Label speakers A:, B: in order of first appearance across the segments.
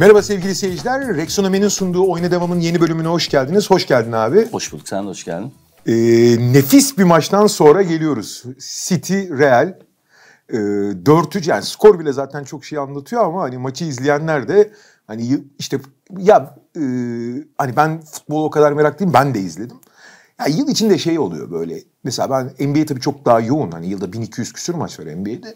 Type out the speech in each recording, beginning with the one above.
A: Merhaba sevgili seyirciler. Rexonomi'nin sunduğu Oyna Devam'ın yeni bölümüne hoş geldiniz. Hoş geldin abi. Hoş bulduk. Sen de hoş geldin. Ee, nefis bir maçtan sonra geliyoruz. City, Real. Ee, 4 yani skor bile zaten çok şey anlatıyor ama hani maçı izleyenler de hani işte ya e, hani ben futbolu o kadar meraklıyım ben de izledim. Ya yıl içinde şey oluyor böyle. Mesela ben NBA tabii çok daha yoğun. Hani yılda 1200 küsür maç var NBA'de.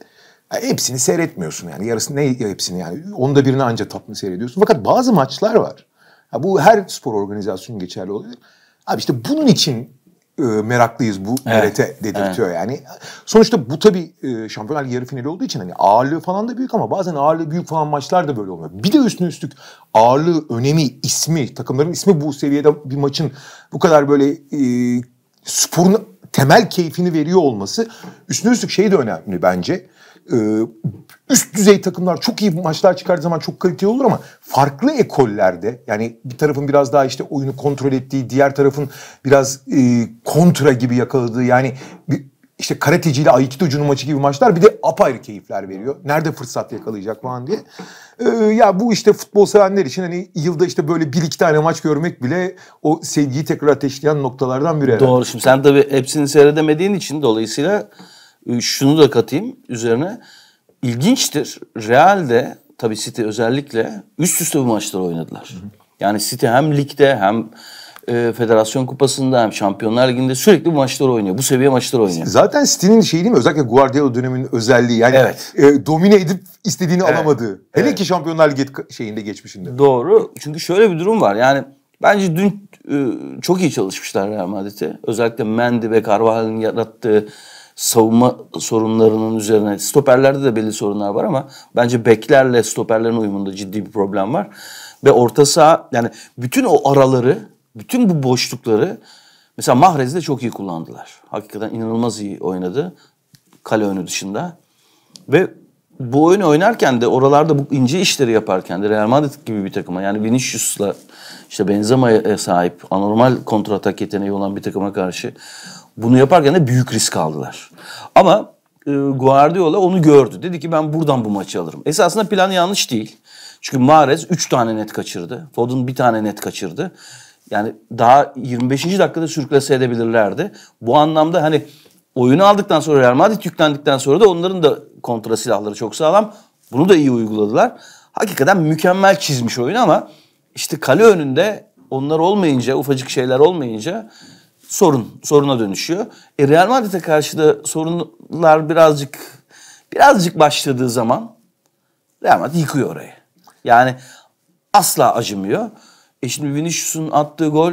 A: Yani hepsini seyretmiyorsun yani. Yarısı ne hepsini yani. Onda birini ancak tatlı seyrediyorsun. Fakat bazı maçlar var. Ya bu her spor organizasyonu geçerli olabilir. Abi işte bunun için e, meraklıyız bu merete evet. dedirtiyor evet. yani. Sonuçta bu tabii e, şampiyonlar yarı finali olduğu için hani ağırlığı falan da büyük ama bazen ağırlığı büyük falan maçlar da böyle olmuyor. Bir de üstüne üstlük ağırlığı, önemi, ismi, takımların ismi bu seviyede bir maçın bu kadar böyle e, sporun temel keyfini veriyor olması üstüne üstlük şey de önemli bence. Ee, üst düzey takımlar çok iyi maçlar çıkardığı zaman çok kaliteli olur ama farklı ekollerde yani bir tarafın biraz daha işte oyunu kontrol ettiği diğer tarafın biraz e, kontra gibi yakaladığı yani bir, işte karateci ile aikidocunun maçı gibi maçlar bir de apayrı keyifler veriyor. Nerede fırsat yakalayacak falan diye. Ee, ya bu işte futbol sevenler için hani yılda işte böyle bir iki tane maç görmek bile o sevgiyi tekrar ateşleyen noktalardan biri. Doğru şimdi
B: sen tabii hepsini seyredemediğin için dolayısıyla ee, şunu da katayım üzerine. İlginçtir. Real'de tabii City özellikle üst üste bu maçları oynadılar. Hı hı. Yani City hem ligde hem e, Federasyon Kupası'nda hem Şampiyonlar Ligi'nde sürekli bu maçları oynuyor. Bu seviye maçları oynuyor. Zaten City'nin
A: şeyi değil mi? Özellikle Guardiola döneminin özelliği. Yani evet. e, domine edip istediğini evet. alamadığı. Hele evet. ki Şampiyonlar Ligi şeyinde geçmişinde. Doğru. Çünkü şöyle bir durum var. Yani bence dün e, çok
B: iyi çalışmışlar Real Madrid'e. Özellikle Mendy ve Carvajal'ın yarattığı savunma sorunlarının üzerine stoperlerde de belli sorunlar var ama bence beklerle stoperlerin uyumunda ciddi bir problem var. Ve orta saha yani bütün o araları, bütün bu boşlukları mesela de çok iyi kullandılar. Hakikaten inanılmaz iyi oynadı kale önü dışında. Ve bu oyunu oynarken de oralarda bu ince işleri yaparken de Real Madrid gibi bir takıma yani Vinicius'la işte Benzema'ya sahip anormal kontratak yeteneği olan bir takıma karşı bunu yaparken de büyük risk aldılar. Ama e, Guardiola onu gördü. Dedi ki ben buradan bu maçı alırım. Esasında plan yanlış değil. Çünkü Mahrez 3 tane net kaçırdı. Foden bir tane net kaçırdı. Yani daha 25. dakikada sürklese edebilirlerdi. Bu anlamda hani oyunu aldıktan sonra Real Madrid yüklendikten sonra da onların da kontra silahları çok sağlam. Bunu da iyi uyguladılar. Hakikaten mükemmel çizmiş oyun ama işte kale önünde onlar olmayınca, ufacık şeyler olmayınca sorun soruna dönüşüyor. E Real Madrid'e karşı da sorunlar birazcık birazcık başladığı zaman Real Madrid yıkıyor orayı. Yani asla acımıyor. E şimdi Vinicius'un attığı gol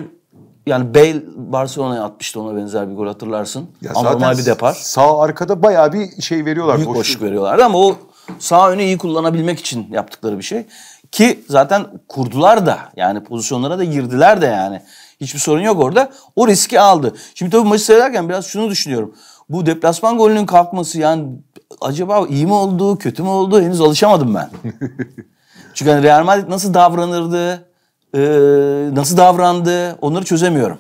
B: yani Bale Barcelona'ya atmıştı ona benzer bir gol hatırlarsın. Ya Anormal bir depar.
A: Sağ arkada
B: bayağı bir şey veriyorlar. Büyük boşluk, boşluk veriyorlar ama o sağ önü iyi kullanabilmek için yaptıkları bir şey. Ki zaten kurdular da yani pozisyonlara da girdiler de yani. Hiçbir sorun yok orada. O riski aldı. Şimdi tabii maçı seyrederken biraz şunu düşünüyorum. Bu deplasman golünün kalkması yani acaba iyi mi oldu, kötü mü oldu henüz alışamadım ben. Çünkü hani Real Madrid nasıl davranırdı, nasıl davrandı onları çözemiyorum.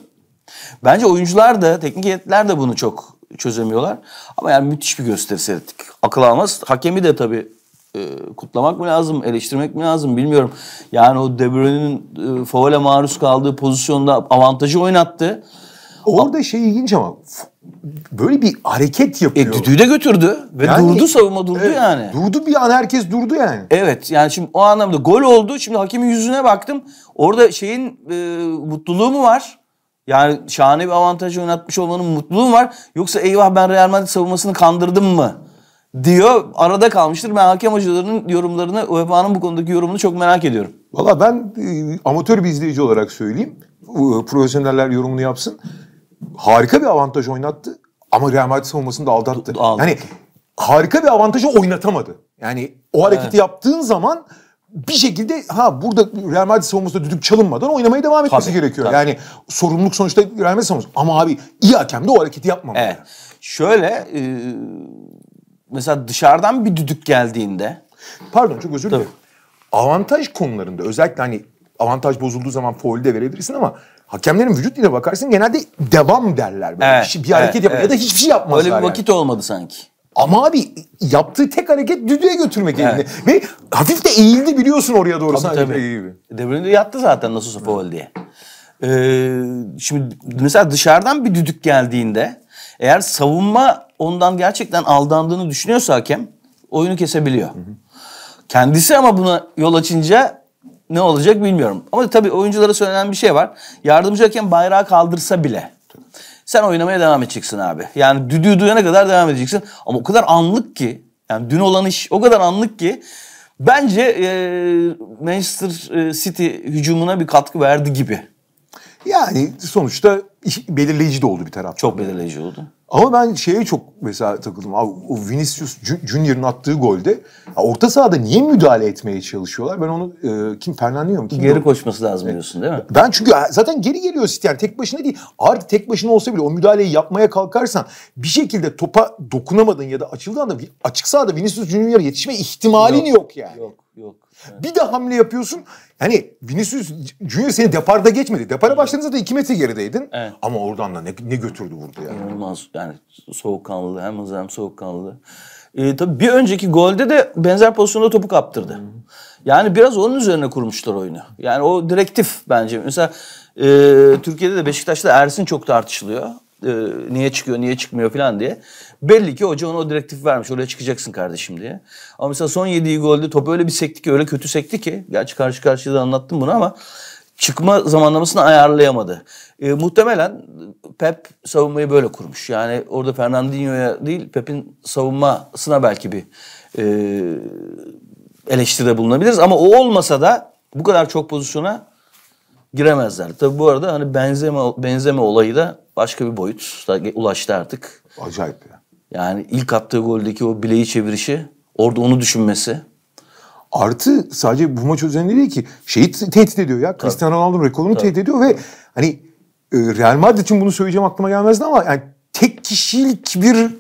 B: Bence oyuncular da, teknik heyetler de bunu çok çözemiyorlar. Ama yani müthiş bir gösteri seyrettik. Akıl almaz. Hakemi de tabii e, kutlamak mı lazım, eleştirmek mi lazım bilmiyorum. Yani o De Bruyne'nin e, faule maruz kaldığı pozisyonda avantajı oynattı. Orada şey ilginç ama böyle bir hareket e, yapıyor. E, düdüğü de götürdü ve yani, durdu savunma durdu evet, yani. Durdu bir an herkes durdu yani. Evet yani şimdi o anlamda gol oldu. Şimdi hakemin yüzüne baktım. Orada şeyin e, mutluluğu mu var? Yani şahane bir avantaj oynatmış olmanın mutluluğu mu var? Yoksa eyvah ben Real Madrid savunmasını kandırdım mı? diyor. Arada kalmıştır. Ben hakem hocalarının yorumlarını, UEFA'nın bu konudaki yorumunu çok
A: merak ediyorum. Valla ben e, amatör bir izleyici olarak söyleyeyim. E, profesyoneller yorumunu yapsın. Harika bir avantaj oynattı. Ama Real Madrid savunmasını da aldattı. aldattı. Yani harika bir avantajı oynatamadı. Yani o hareketi evet. yaptığın zaman bir şekilde ha burada Real Madrid savunmasında düdük çalınmadan oynamaya devam etmesi tabii, gerekiyor. Tabii. Yani sorumluluk sonuçta Real Madrid savunması. Ama abi iyi hakem de o hareketi yapmamalı. Evet. Şöyle e, mesela dışarıdan bir düdük geldiğinde... Pardon çok özür dilerim. Avantaj konularında özellikle hani avantaj bozulduğu zaman foul de verebilirsin ama hakemlerin vücut diline bakarsın genelde devam derler. Böyle. Evet, bir, şey, hareket evet, yapar evet. ya da hiçbir şey yapmazlar. Öyle bir vakit yani. olmadı sanki. Ama abi yaptığı tek hareket düdüğe götürmek evet. elini. Ve hafif de eğildi biliyorsun oraya doğru. Tabii tabii. Gibi.
B: De Bruyne yattı zaten nasılsa foul diye.
A: Ee, şimdi
B: mesela dışarıdan bir düdük geldiğinde eğer savunma ondan gerçekten aldandığını düşünüyorsa hakem oyunu kesebiliyor. Kendisi ama buna yol açınca ne olacak bilmiyorum. Ama tabii oyunculara söylenen bir şey var. Yardımcı hakem bayrağı kaldırsa bile sen oynamaya devam edeceksin abi. Yani düdüğü duyana kadar devam edeceksin. Ama o kadar anlık ki yani dün olan iş o kadar anlık ki bence e,
A: Manchester e, City hücumuna bir katkı verdi gibi. Yani sonuçta belirleyici de oldu bir taraf. Çok belirleyici oldu. Ama ben şeye çok mesela takıldım. Abi, o Vinicius Junior'ın attığı golde orta sahada niye müdahale etmeye çalışıyorlar? Ben onu e, kim Fernandinho mu? Kim geri o? koşması lazım e, diyorsun değil mi? Ben çünkü zaten geri geliyor City yani tek başına değil. Artık tek başına olsa bile o müdahaleyi yapmaya kalkarsan bir şekilde topa dokunamadın ya da açıldığında anda açık sahada Vinicius Junior'a yetişme ihtimalin yok, yok
B: yani. Yok yok.
A: Bir de hamle yapıyorsun. Hani Vinicius Junior seni deparda geçmedi. Depara başladığınızda da 2 metre gerideydin.
B: Evet. Ama oradan da ne, ne götürdü vurdu yani. İnanılmaz yani soğukkanlı hem hızlı hem soğukkanlı. Ee, tabii bir önceki golde de benzer pozisyonda topu kaptırdı. Yani biraz onun üzerine kurmuşlar oyunu. Yani o direktif bence. Mesela e, Türkiye'de de Beşiktaş'ta Ersin çok tartışılıyor. E, niye çıkıyor, niye çıkmıyor falan diye. Belli ki hoca ona o direktif vermiş. Oraya çıkacaksın kardeşim diye. Ama mesela son yediği golde topu öyle bir sekti ki öyle kötü sekti ki. Gerçi karşı karşıya da anlattım bunu ama çıkma zamanlamasını ayarlayamadı. E, muhtemelen Pep savunmayı böyle kurmuş. Yani orada Fernandinho'ya değil Pep'in savunmasına belki bir e, eleştiride bulunabiliriz. Ama o olmasa da bu kadar çok pozisyona giremezler. Tabi bu arada hani benzeme benzeme olayı da başka bir boyut ulaştı artık. Acayip ya. Yani ilk attığı
A: goldeki o bileği çevirişi, orada onu düşünmesi. Artı sadece bu maç özelinde değil ki şeyi tehdit ediyor ya. Tabii. Cristiano Ronaldo rekorunu tehdit ediyor ve hani e, Real Madrid için bunu söyleyeceğim aklıma gelmezdi ama yani tek kişilik bir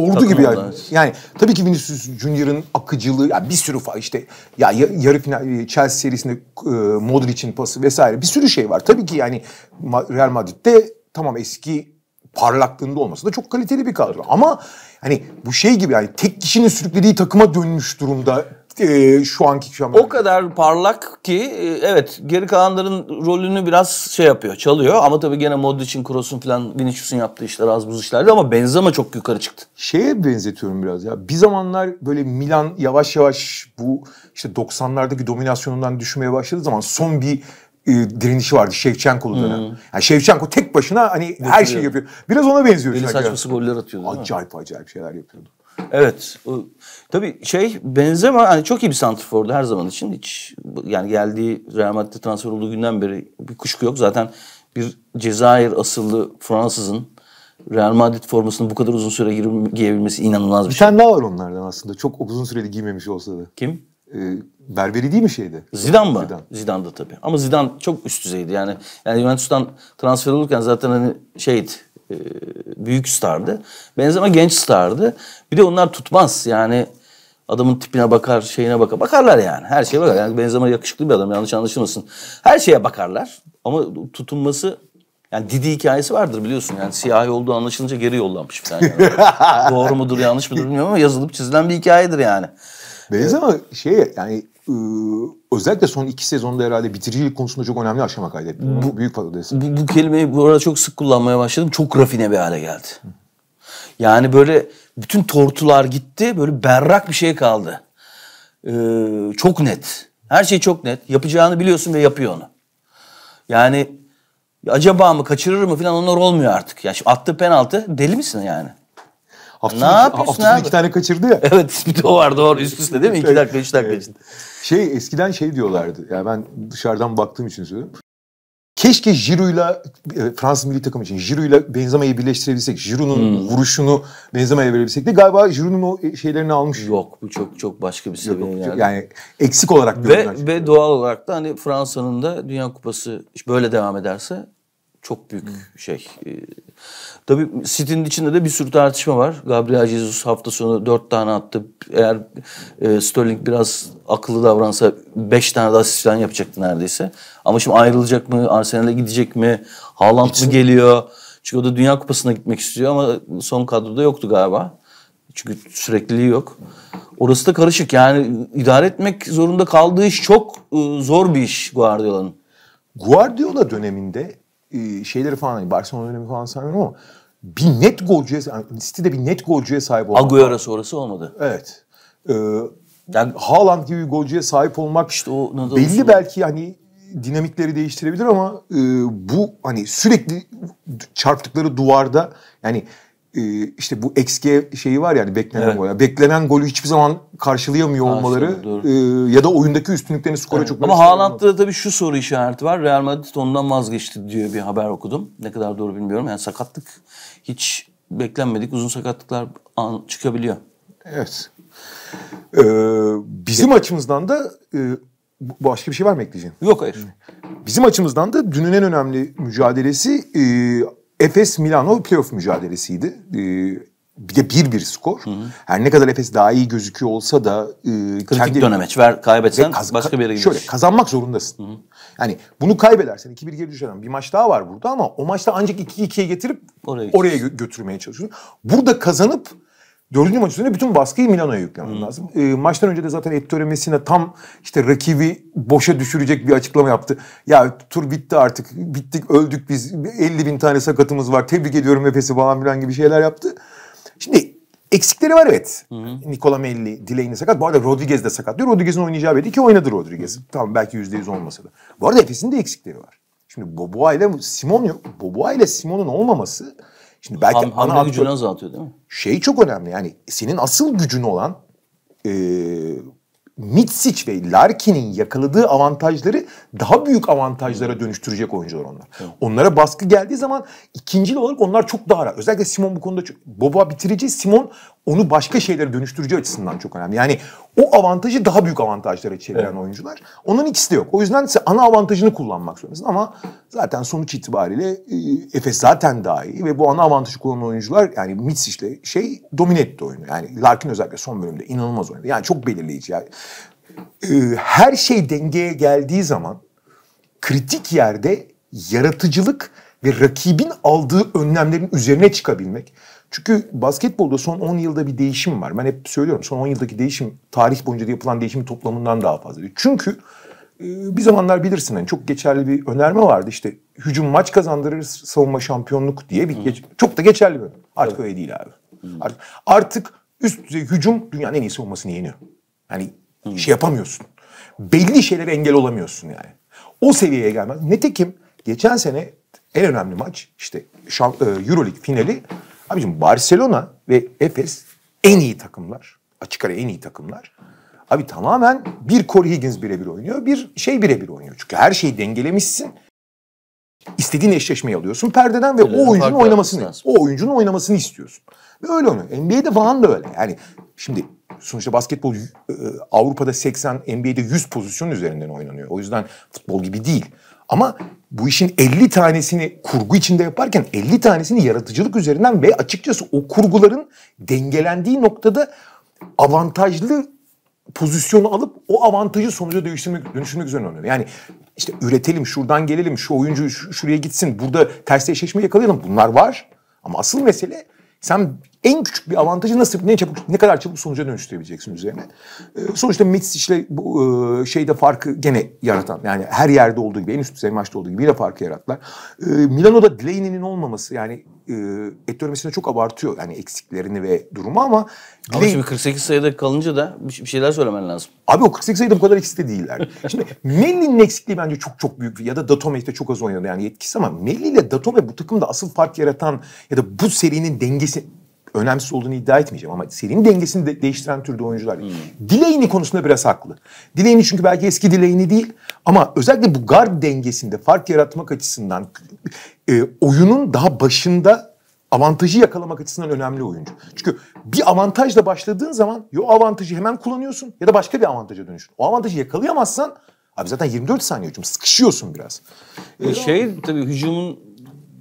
A: Ordu Takım gibi yani. Yani tabii ki Vinicius Junior'ın akıcılığı yani bir sürü fa işte ya yarı final e, Chelsea serisinde e, Modric'in pası vesaire bir sürü şey var. Tabii ki yani Real Madrid'de tamam eski parlaklığında olması da çok kaliteli bir kadro. Ama hani bu şey gibi yani tek kişinin sürüklediği takıma dönmüş durumda e, şu anki şampiyon.
B: O kadar parlak ki e, evet geri kalanların rolünü biraz şey yapıyor, çalıyor. Ama tabii gene
A: Modric'in, Kroos'un falan Vinicius'un yaptığı işler az buz işlerdi ama Benzema çok yukarı çıktı. Şeye benzetiyorum biraz ya. Bir zamanlar böyle Milan yavaş yavaş bu işte 90'lardaki dominasyonundan düşmeye başladığı zaman son bir e, direnişi vardı Şevçenko'lu dönem. Hmm. Yani Şevçenko tek başına hani şey Götürüyor. her şeyi yapıyor. Biraz ona benziyor. Deli saçması goller atıyordu. Acayip acayip şeyler yapıyordu.
B: Evet. tabii şey Benzema hani çok iyi bir santrfordu her zaman için. Hiç yani geldiği Real Madrid'e transfer olduğu günden beri bir kuşku yok. Zaten bir Cezayir asıllı Fransızın Real Madrid formasını bu kadar uzun süre giyebilmesi inanılmaz bir, bir şey. Bir tane daha var onlardan aslında. Çok uzun süreli giymemiş olsa da. Kim? Ee, berberi değil mi şeydi? Zidane mı? Zidane. Zidane'da tabii. Ama Zidane çok üst düzeydi. Yani, yani Juventus'tan transfer olurken zaten hani şeydi e, büyük stardı. Benzema genç stardı. Bir de onlar tutmaz. Yani adamın tipine bakar, şeyine bakar. Bakarlar yani. Her şeye bakar. Yani Benzema yakışıklı bir adam. Yanlış anlaşılmasın. Her şeye bakarlar. Ama tutunması yani Didi hikayesi vardır biliyorsun. Yani siyahi olduğu anlaşılınca geri yollanmış falan. Yani. Doğru mudur yanlış mıdır bilmiyorum
A: ama yazılıp çizilen bir hikayedir yani. Deniz ee, ama şey yani ıı, özellikle son iki sezonda herhalde bitiricilik konusunda çok önemli aşama kaydetti. Bu, Büyük patatesi. Bu, bu kelimeyi bu arada çok sık kullanmaya başladım. Çok rafine bir hale geldi. Yani böyle bütün tortular
B: gitti. Böyle berrak bir şey kaldı. Ee, çok net. Her şey çok net. Yapacağını biliyorsun ve yapıyor onu. Yani acaba mı kaçırır mı falan onlar olmuyor artık. Ya yani attığı penaltı deli misin yani? Hafta, ne yapıyorsun hafta abi? iki
A: tane kaçırdı ya. Evet bir de o var doğru üst üste değil mi? İki dakika üç dakika içinde. Şey eskiden şey diyorlardı. Yani ben dışarıdan baktığım için söylüyorum. Keşke Giroud'la e, Fransız milli takım için Giroud'la Benzema'yı birleştirebilsek. Giroud'un hmm. vuruşunu Benzema'ya verebilsek de galiba Giroud'un o e, şeylerini almış. Yok bu çok çok başka bir sebebi yok, yani. yani. eksik olarak ve, şey.
B: ve doğal olarak da hani Fransa'nın da Dünya Kupası böyle devam ederse çok büyük hmm. şey. E, Tabii City'nin içinde de bir sürü tartışma var. Gabriel Jesus hafta sonu dört tane attı. Eğer e, Sterling biraz akıllı davransa beş tane daha asist yapacaktı neredeyse. Ama şimdi ayrılacak mı? Arsenal'e gidecek mi? Haaland mı geliyor? Çünkü o da Dünya Kupası'na gitmek istiyor ama son kadroda yoktu galiba. Çünkü sürekliliği yok. Orası da karışık. Yani idare etmek zorunda kaldığı iş çok
A: e, zor bir iş Guardiola'nın. Guardiola döneminde e, şeyleri falan hani Barcelona dönemi falan sanmıyorum ama bir net golcüye, yani City'de bir net golcüye sahip olmak. Agüero sonrası olmadı. Evet. Ee, yani Haaland gibi bir golcüye sahip olmak işte o belli belki hani dinamikleri değiştirebilir ama e, bu hani sürekli çarptıkları duvarda yani ee, işte bu XG şeyi var yani beklenen evet. gol. Beklenen golü hiçbir zaman karşılayamıyor olmaları doğru. E, ya da oyundaki üstünlüklerini skora evet. çok Ama Haaland'da
B: tabii şu soru işareti var. Real Madrid ondan vazgeçti diye bir haber okudum. Ne kadar doğru bilmiyorum. Yani sakatlık hiç beklenmedik uzun sakatlıklar çıkabiliyor.
A: Evet. Ee, bizim evet. açımızdan da e, başka bir şey var mı ekleyeceğin? Yok hayır. Bizim açımızdan da dünün en önemli mücadelesi e, Efes Milano playoff mücadelesiydi. Ee, bir de bir bir skor. Hı hı. Her ne kadar Efes daha iyi gözüküyor olsa da e, kritik kendi... dönemeç ver kaybetsen kaz- başka bir yere gidiyorsun. Şöyle kazanmak zorundasın. Hı hı. Yani bunu kaybedersen 2-1 geri düşersen bir maç daha var burada ama o maçta ancak 2-2'ye getirip oraya, oraya götürmeye çalışıyorsun. Burada kazanıp Dördüncü maç üzerine bütün baskıyı Milano'ya yüklemem hmm. lazım. E, maçtan önce de zaten Ettore Messina tam işte rakibi boşa düşürecek bir açıklama yaptı. Ya tur bitti artık. Bittik öldük biz. 50 bin tane sakatımız var. Tebrik ediyorum Efes'i falan filan gibi şeyler yaptı. Şimdi eksikleri var evet. hı Nikola Melli, Dileğini sakat. Bu arada Rodriguez de sakat diyor. Rodriguez'in oynayacağı belli ki oynadı Rodriguez. hı Tamam belki %100 olmasa da. Bu arada Efes'in de eksikleri var. Şimdi Boboa ile Simon yok. Boboa ile Simon'un olmaması Şimdi belki Ham, ana hamle gücünü azaltıyor değil mi? Şey çok önemli yani senin asıl gücün olan e, Mitsic ve Larkin'in yakaladığı avantajları daha büyük avantajlara dönüştürecek oyuncular onlar. Evet. Onlara baskı geldiği zaman ikinci olarak onlar çok daha rahat. Özellikle Simon bu konuda çok, Boba bitirici. Simon onu başka şeylere dönüştürücü açısından çok önemli. Yani o avantajı daha büyük avantajlara çeviren evet. oyuncular. Onun ikisi de yok. O yüzden ana avantajını kullanmak zorundasın ama zaten sonuç itibariyle e, Efes zaten daha iyi ve bu ana avantajı kullanan oyuncular yani Mitsic işte şey domine etti oyunu. Yani Larkin özellikle son bölümde inanılmaz oynadı. Yani çok belirleyici. Yani, e, her şey dengeye geldiği zaman kritik yerde yaratıcılık ve rakibin aldığı önlemlerin üzerine çıkabilmek çünkü basketbolda son 10 yılda bir değişim var. Ben hep söylüyorum son 10 yıldaki değişim tarih boyunca yapılan değişim toplamından daha fazla. Çünkü e, bir zamanlar bilirsin hani çok geçerli bir önerme vardı işte hücum maç kazandırır savunma şampiyonluk diye bir geç, çok da geçerli bir önerme. Artık evet. öyle değil abi. Artık, artık üst düzey hücum dünyanın en iyisi savunmasını yeniyor. Yani Hı. Hmm. şey yapamıyorsun. Belli şeylere engel olamıyorsun yani. O seviyeye gelmez. Nitekim geçen sene en önemli maç işte e, Euroleague finali Abicim Barcelona ve Efes en iyi takımlar. Açık ara en iyi takımlar. Abi tamamen bir Corey Higgins birebir oynuyor, bir şey birebir oynuyor. Çünkü her şeyi dengelemişsin. İstediğin eşleşmeyi alıyorsun perdeden ve öyle o oyuncunun oynamasını, lazım. o oyuncunun oynamasını istiyorsun. Ve öyle oynuyor. NBA'de falan da öyle. Yani şimdi sonuçta basketbol e, e, Avrupa'da 80, NBA'de 100 pozisyon üzerinden oynanıyor. O yüzden futbol gibi değil. Ama bu işin 50 tanesini kurgu içinde yaparken 50 tanesini yaratıcılık üzerinden ve açıkçası o kurguların dengelendiği noktada avantajlı pozisyonu alıp o avantajı sonuca dönüştürmek, dönüştürmek üzerine oynuyor. Yani işte üretelim, şuradan gelelim, şu oyuncu şuraya gitsin, burada ters eşleşme yakalayalım. Bunlar var. Ama asıl mesele sen en küçük bir avantajı nasıl ne çabuk ne kadar çabuk sonuca dönüştürebileceksin üzerine. Ee, sonuçta Mitz ile bu e, şeyde farkı gene yaratan yani her yerde olduğu gibi en üst düzey maçta olduğu gibi yine farkı yarattılar. E, Milano'da Delaney'nin olmaması yani e, çok abartıyor yani eksiklerini ve durumu ama Ama Delaney... şimdi 48 sayıda kalınca da bir şeyler söylemen lazım. Abi o 48 sayıda bu kadar eksikte değiller. şimdi Melli'nin eksikliği bence çok çok büyük ya da Datome de çok az oynadı yani yetkisi ama Melli ile Datome bu takımda asıl fark yaratan ya da bu serinin dengesi önemsiz olduğunu iddia etmeyeceğim ama serinin dengesini de değiştiren türde oyuncular. Hmm. Dileğini konusunda biraz haklı. Dileğini çünkü belki eski dileğini değil ama özellikle bu guard dengesinde fark yaratmak açısından e, oyunun daha başında avantajı yakalamak açısından önemli oyuncu. Çünkü bir avantajla başladığın zaman o avantajı hemen kullanıyorsun ya da başka bir avantaja dönüşün. O avantajı yakalayamazsan abi zaten 24 saniye hücum sıkışıyorsun biraz. Ee, şey tabii hücumun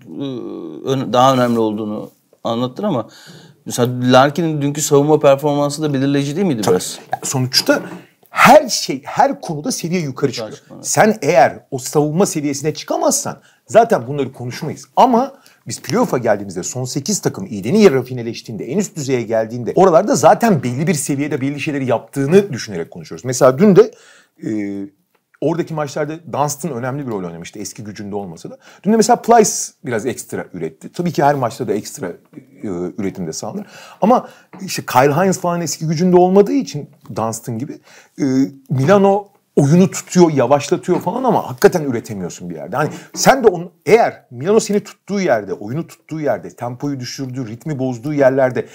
B: e, daha önemli olduğunu anlattın ama Mesela Larkin'in dünkü savunma performansı
A: da belirleyici değil miydi Tabii. biraz? Yani sonuçta her şey, her konuda seviye yukarı çıkıyor. Gerçekten. Sen eğer o savunma seviyesine çıkamazsan zaten bunları konuşmayız. Ama biz playoff'a geldiğimizde son 8 takım iyiliğini yere finalleştiğinde en üst düzeye geldiğinde oralarda zaten belli bir seviyede belli şeyleri yaptığını düşünerek konuşuyoruz. Mesela dün de e, Oradaki maçlarda Dunstan önemli bir rol oynamıştı eski gücünde olmasa da. Dün de mesela Plyce biraz ekstra üretti. Tabii ki her maçta da ekstra e, üretimde sağlanır. Ama işte Kyle Hines falan eski gücünde olmadığı için Dunstan gibi e, Milano oyunu tutuyor, yavaşlatıyor falan ama hakikaten üretemiyorsun bir yerde. Hani sen de onu eğer Milano seni tuttuğu yerde, oyunu tuttuğu yerde, tempoyu düşürdüğü, ritmi bozduğu yerlerde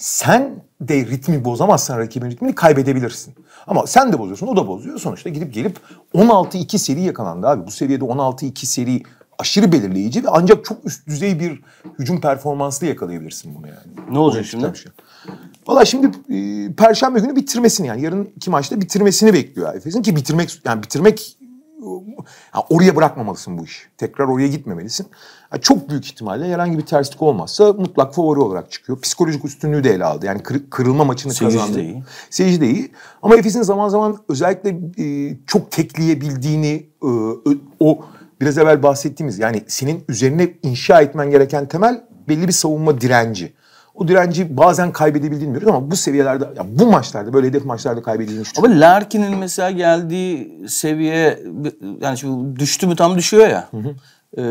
A: sen de ritmi bozamazsan rakibin ritmini kaybedebilirsin. Ama sen de bozuyorsun, o da bozuyor. Sonuçta gidip gelip 16-2 seri yakalandı abi. Bu seviyede 16-2 seri aşırı belirleyici ve ancak çok üst düzey bir hücum performanslı yakalayabilirsin bunu yani. Ne olacak şimdi? Şey. Valla şimdi e, perşembe günü bitirmesini yani yarın iki maçta bitirmesini bekliyor Efes'in ki bitirmek yani bitirmek yani oraya bırakmamalısın bu iş. Tekrar oraya gitmemelisin. Yani çok büyük ihtimalle herhangi bir terslik olmazsa mutlak favori olarak çıkıyor. Psikolojik üstünlüğü de ele aldı. Yani kır, kırılma maçını Seyirci kazandı. De iyi. Seyirci de iyi. Ama Efes'in zaman zaman özellikle e, çok tekleyebildiğini e, o biraz evvel bahsettiğimiz yani senin üzerine inşa etmen gereken temel belli bir savunma direnci. O direnci bazen kaybedebildiğini biliyorum ama bu seviyelerde, ya bu maçlarda, böyle hedef maçlarda kaybedildiğini
B: düşünüyorum. Ama Larkin'in mesela geldiği seviye, yani şu düştü mü tam düşüyor ya. Hı hı. E,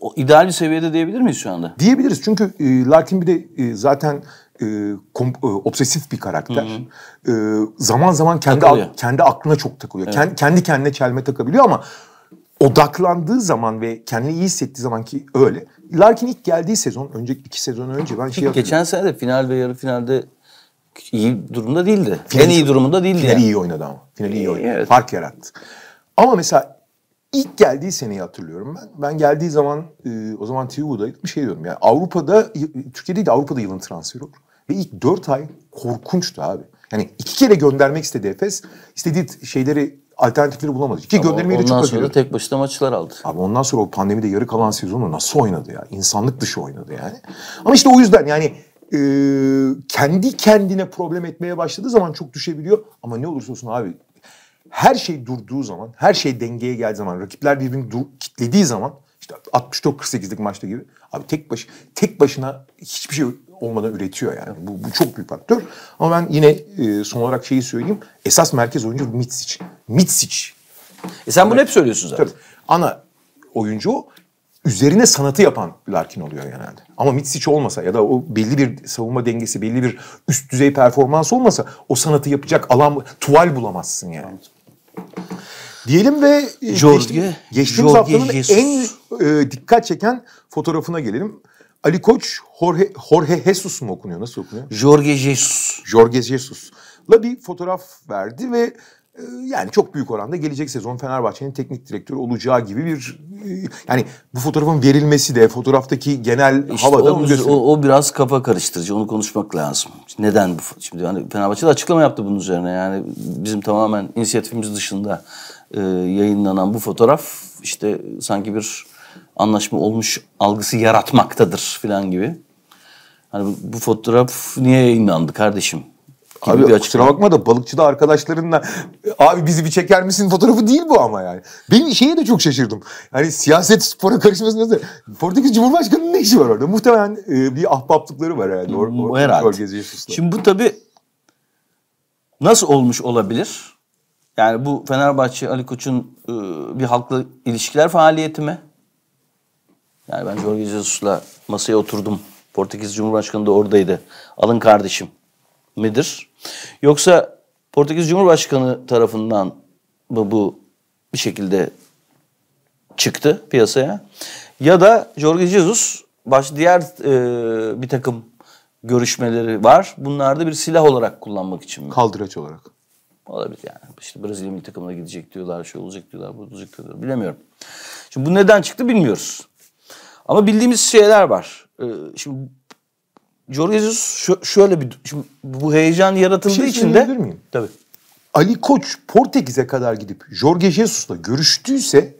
B: o, ideal bir seviyede diyebilir miyiz şu anda?
A: Diyebiliriz çünkü e, Larkin bir de e, zaten e, kom, e, obsesif bir karakter. Hı hı. E, zaman zaman kendi takılıyor. kendi aklına çok takılıyor. Evet. Kend, kendi kendine çelme takabiliyor ama odaklandığı zaman ve kendini iyi hissettiği zaman ki öyle Larkin ilk geldiği sezon, önceki iki sezon önce ben şey Geçen
B: sene de final ve yarı finalde
A: iyi durumda değildi. Final, en iyi durumunda değildi. Finali yani. iyi oynadı ama. Finali iyi oynadı. Evet. Fark yarattı. Ama mesela ilk geldiği seneyi hatırlıyorum ben. Ben geldiği zaman e, o zaman TV'daydık bir şey diyordum. Yani Avrupa'da, Türkiye değil de Avrupa'da yılın transferi olur. Ve ilk dört ay korkunçtu abi. Yani iki kere göndermek istedi Efes. İstediği şeyleri alternatifleri bulamadı. Ki göndermeyi de çok Ondan sonra tek başına maçlar aldı. Abi ondan sonra o pandemide yarı kalan sezonu nasıl oynadı ya? İnsanlık dışı oynadı yani. Ama işte o yüzden yani e, kendi kendine problem etmeye başladığı zaman çok düşebiliyor. Ama ne olursa olsun abi her şey durduğu zaman, her şey dengeye geldiği zaman, rakipler birbirini dur, kitlediği zaman işte 64-48'lik maçta gibi abi tek baş tek başına hiçbir şey olmadan üretiyor yani. Bu, bu çok büyük faktör. Ama ben yine e, son olarak şeyi söyleyeyim. Esas merkez oyuncu Mitsic. Mitsic. E sen yani, bunu hep söylüyorsun zaten. Tabii. Ana oyuncu o. Üzerine sanatı yapan Larkin oluyor genelde. Ama Mitsic olmasa ya da o belli bir savunma dengesi, belli bir üst düzey performans olmasa o sanatı yapacak alan, tuval bulamazsın yani. Diyelim ve e, Jorge, geçtiğimiz Jorge haftanın Jesus. en e, dikkat çeken fotoğrafına gelelim. Ali Koç Jorge, Jorge Jesus mu okunuyor? Nasıl okunuyor? Jorge Jesus. Jorge Jesus. La bir fotoğraf verdi ve e, yani çok büyük oranda gelecek sezon Fenerbahçe'nin teknik direktörü olacağı gibi bir e, yani bu fotoğrafın verilmesi de fotoğraftaki genel işte havada o, o,
B: o biraz kafa karıştırıcı. Onu konuşmak lazım. Neden bu şimdi hani Fenerbahçe de açıklama yaptı bunun üzerine. Yani bizim tamamen inisiyatifimiz dışında e, yayınlanan bu fotoğraf işte sanki bir anlaşma olmuş algısı yaratmaktadır filan gibi. Hani bu, bu fotoğraf niye yayınlandı kardeşim?
A: abi bir kusura bakma da balıkçıda arkadaşlarınla abi bizi bir çeker misin fotoğrafı değil bu ama yani. Ben şeye de çok şaşırdım. Hani siyaset spora karışması nasıl? Portekiz Cumhurbaşkanı'nın ne işi var orada? Muhtemelen e, bir ahbaplıkları var herhalde. Or, or, herhalde. Şimdi bu tabii
B: nasıl olmuş olabilir? Yani bu Fenerbahçe Ali Koç'un e, bir halkla ilişkiler faaliyeti mi? Yani ben Jorge Jesus'la masaya oturdum. Portekiz Cumhurbaşkanı da oradaydı. Alın kardeşim midir? Yoksa Portekiz Cumhurbaşkanı tarafından mı bu bir şekilde çıktı piyasaya? Ya da Jorge Jesus baş diğer e, bir takım görüşmeleri var. Bunlarda bir silah olarak kullanmak için mi? Kaldıraç olarak. Olabilir yani. İşte Brezilya milli takımına gidecek diyorlar, şey olacak diyorlar, bu olacak diyorlar. Bilemiyorum. Şimdi bu neden çıktı bilmiyoruz. Ama bildiğimiz şeyler var. Ee, şimdi Jorge Jesus şöyle bir şimdi bu heyecan yaratıldığı bir şey için de
A: miyim? Tabii. Ali Koç Portekiz'e kadar gidip Jorge Jesus'la görüştüyse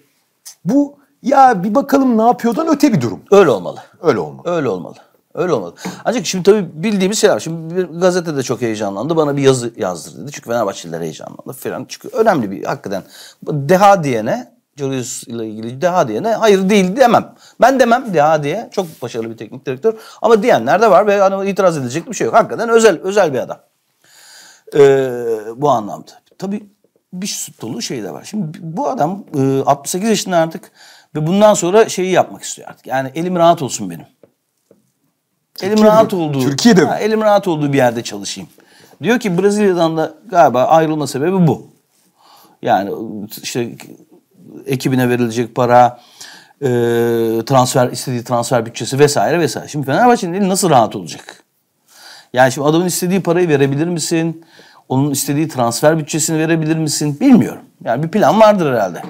A: bu ya bir bakalım ne yapıyordan öte bir durum. Öyle
B: olmalı. Öyle olmalı. Öyle olmalı. Öyle olmadı. Ancak şimdi tabii bildiğimiz şeyler. Şimdi bir gazetede çok heyecanlandı. Bana bir yazı yazdırdı. Çünkü Fenerbahçeliler heyecanlandı falan. Çünkü önemli bir hakikaten deha diyene Jarius ile ilgili daha diyene hayır değil demem. Ben demem daha diye çok başarılı bir teknik direktör ama diyenler de var ve hani itiraz edilecek bir şey yok. Hakikaten özel özel bir adam. Ee, bu anlamda. Tabii bir süt dolu şey de var. Şimdi bu adam e, 68 yaşında artık ve bundan sonra şeyi yapmak istiyor artık. Yani elim rahat olsun benim. Elim rahat olduğu. Türkiye'de ha, elim rahat olduğu bir yerde çalışayım. Diyor ki Brezilya'dan da galiba ayrılma sebebi bu. Yani işte ekibine verilecek para, e, transfer istediği transfer bütçesi vesaire vesaire. Şimdi Fenerbahçe'nin eli nasıl rahat olacak? Yani şimdi adamın istediği parayı verebilir misin? Onun istediği transfer bütçesini verebilir misin? Bilmiyorum. Yani bir plan vardır
A: herhalde.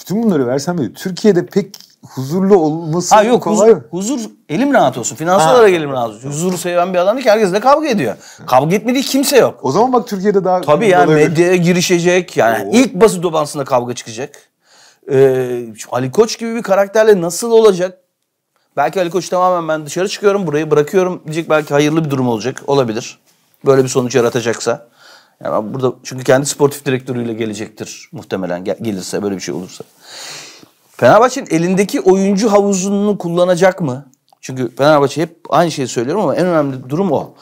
A: Bütün bunları versem de Türkiye'de pek huzurlu olması ha, yok, kolay huzur,
B: huzur elim rahat olsun. Finansal olarak elim rahat olsun. Huzuru seven bir adam ki herkesle kavga ediyor. Kavga etmediği kimse yok. O
A: zaman bak Türkiye'de
B: daha... Tabii yani medyaya girişecek. Yani Oo. ilk basın toplantısında kavga çıkacak. Ee, Ali Koç gibi bir karakterle nasıl olacak? Belki Ali Koç tamamen ben dışarı çıkıyorum burayı bırakıyorum diyecek belki hayırlı bir durum olacak. Olabilir. Böyle bir sonuç yaratacaksa. Yani burada çünkü kendi sportif direktörüyle gelecektir muhtemelen gel- gelirse böyle bir şey olursa. Fenerbahçe'nin elindeki oyuncu havuzunu kullanacak mı? Çünkü Fenerbahçe hep aynı şeyi söylüyorum ama en önemli durum o.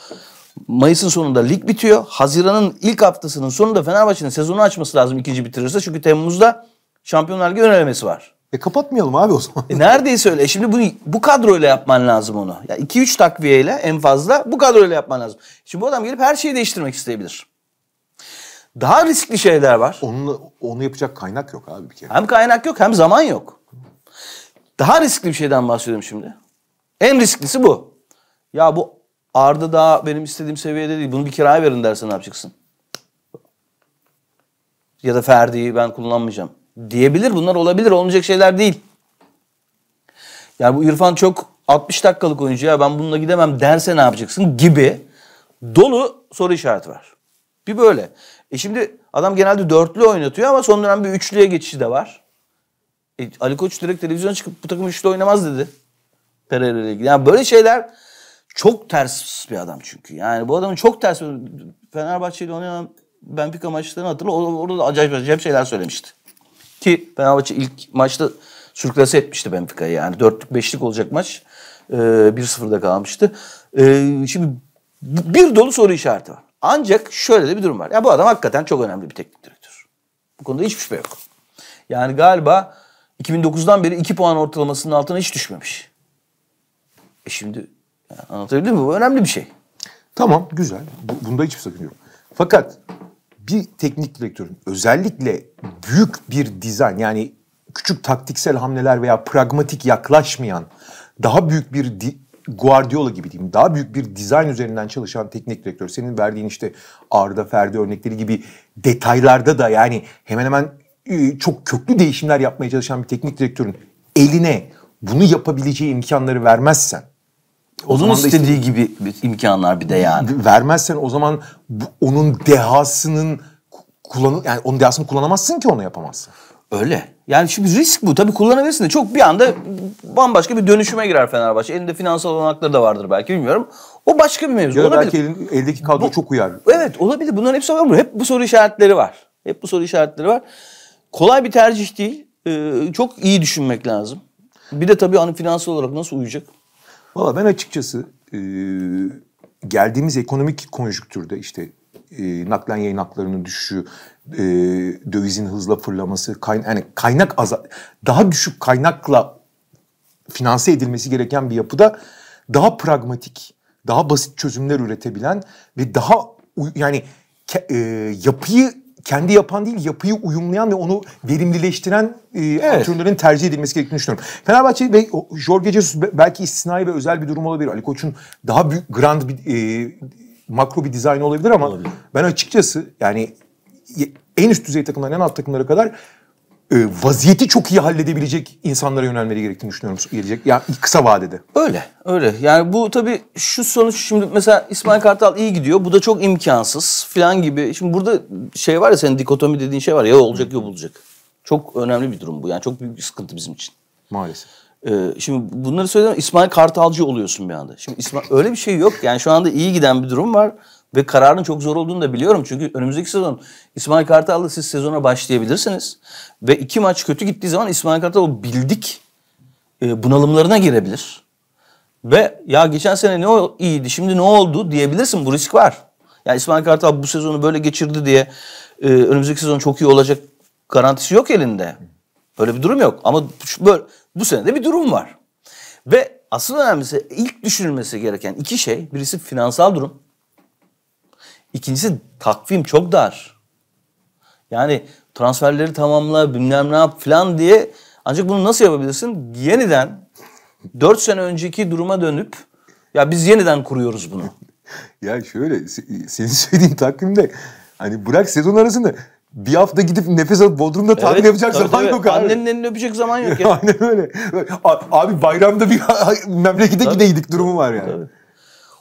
B: Mayıs'ın sonunda lig bitiyor. Haziran'ın ilk haftasının sonunda Fenerbahçe'nin sezonu açması lazım ikinci bitirirse. Çünkü Temmuz'da Şampiyonlar Ligi önerilmesi var. E kapatmayalım abi o zaman. E neredeyse öyle. E, şimdi bunu bu kadroyla yapman lazım onu. Ya yani 2-3 takviyeyle en fazla bu kadroyla yapman lazım. Şimdi bu adam gelip her şeyi değiştirmek isteyebilir. Daha riskli şeyler var. Onunla, onu yapacak kaynak
A: yok abi bir kere.
B: Hem kaynak yok hem zaman yok. Daha riskli bir şeyden bahsediyorum şimdi. En risklisi bu. Ya bu Arda daha benim istediğim seviyede değil. Bunu bir kiraya verin dersen ne yapacaksın? Ya da Ferdi'yi ben kullanmayacağım diyebilir. Bunlar olabilir. Olmayacak şeyler değil. Yani bu İrfan çok 60 dakikalık oyuncu ya ben bununla gidemem derse ne yapacaksın gibi dolu soru işareti var. Bir böyle. E şimdi adam genelde dörtlü oynatıyor ama son dönem bir üçlüye geçişi de var. E, Ali Koç direkt televizyona çıkıp bu takım üçlü oynamaz dedi. Pereira ile ilgili. Yani böyle şeyler çok ters bir adam çünkü. Yani bu adamın çok ters Fenerbahçe ile oynayan Benfica maçlarını hatırla. Orada acayip acayip şeyler söylemişti. Ki Fenerbahçe ilk maçta sürklase etmişti Benfica'yı. Yani dörtlük beşlik olacak maç. E, ee, 1-0'da kalmıştı. E, şimdi bir dolu soru işareti var. Ancak şöyle de bir durum var. Ya bu adam hakikaten çok önemli bir teknik direktör. Bu konuda hiçbir şey yok. Yani galiba 2009'dan beri 2 puan ortalamasının altına hiç düşmemiş.
A: E şimdi anlatabildim mi? Bu önemli bir şey. Tamam güzel. bunda hiçbir sakın yok. Fakat bir teknik direktörün özellikle büyük bir dizayn yani küçük taktiksel hamleler veya pragmatik yaklaşmayan daha büyük bir di- Guardiola gibi diyeyim daha büyük bir dizayn üzerinden çalışan teknik direktör senin verdiğin işte Arda Ferdi örnekleri gibi detaylarda da yani hemen hemen e, çok köklü değişimler yapmaya çalışan bir teknik direktörün eline bunu yapabileceği imkanları vermezsen onun istediği işte, gibi imkanlar bir de yani. Vermezsen o zaman bu, onun dehasının kullanı yani onun dehasını kullanamazsın ki onu yapamazsın. Öyle. Yani şimdi risk bu. Tabii kullanabilirsin de çok bir anda bambaşka bir dönüşüme girer
B: Fenerbahçe. Elinde finansal olanakları da vardır belki bilmiyorum. O başka bir mevzu. Ya olabilir. belki elin, eldeki kadro bu, çok uyar. Evet olabilir. Bunların hepsi var. Hep bu soru işaretleri var. Hep bu soru işaretleri var. Kolay bir
A: tercih değil.
B: Ee, çok iyi düşünmek lazım. Bir de tabii hani finansal olarak nasıl uyuyacak?
A: Valla ben açıkçası e, geldiğimiz ekonomik konjüktürde işte e, naklen yayın haklarının düşüşü, e, dövizin hızla fırlaması, kayn yani kaynak azal daha düşük kaynakla finanse edilmesi gereken bir yapıda daha pragmatik, daha basit çözümler üretebilen ve daha yani e, yapıyı kendi yapan değil yapıyı uyumlayan ve onu verimlileştiren e, evet. antrenörlerin tercih edilmesi gerektiğini düşünüyorum. Fenerbahçe ve Jorge Jesus belki istisnai ve özel bir durum olabilir. Ali Koç'un daha büyük grand bir e, makro bir dizayn olabilir ama olabilir. ben açıkçası yani en üst düzey takımdan en alt takımlara kadar e, vaziyeti çok iyi halledebilecek insanlara yönelmeleri gerektiğini düşünüyorum. Gelecek ya yani kısa vadede. Öyle,
B: öyle. Yani bu tabii şu sonuç şimdi mesela İsmail Kartal iyi gidiyor. Bu da çok imkansız falan gibi. Şimdi burada şey var ya senin dikotomi dediğin şey var ya olacak ya bulacak. Çok önemli bir durum bu. Yani çok büyük bir sıkıntı bizim için. Maalesef. Ee, şimdi bunları söylediğim İsmail Kartalcı oluyorsun bir anda. Şimdi İsmail öyle bir şey yok. Yani şu anda iyi giden bir durum var. Ve kararın çok zor olduğunu da biliyorum. Çünkü önümüzdeki sezon İsmail Kartal'la siz sezona başlayabilirsiniz. Ve iki maç kötü gittiği zaman İsmail Kartal o bildik e, bunalımlarına girebilir. Ve ya geçen sene ne o iyiydi şimdi ne oldu diyebilirsin bu risk var. Yani İsmail Kartal bu sezonu böyle geçirdi diye e, önümüzdeki sezon çok iyi olacak garantisi yok elinde. Böyle bir durum yok ama böyle, bu sene de bir durum var. Ve asıl önemlisi ilk düşünülmesi gereken iki şey birisi finansal durum. İkincisi takvim çok dar. Yani transferleri tamamla bilmem ne yap falan diye ancak bunu nasıl yapabilirsin? Yeniden 4 sene önceki duruma dönüp ya biz yeniden kuruyoruz bunu.
A: ya şöyle senin söylediğin takvimde hani bırak sezon arasında bir hafta gidip nefes alıp Bodrum'da evet, tatil yapacak tabii, zaman tabii. yok abi. Annenin
B: elini öpecek zaman yok ya.
A: Aynen öyle. Abi bayramda bir
B: memlekete tabii, gideydik durumu var yani. Tabii.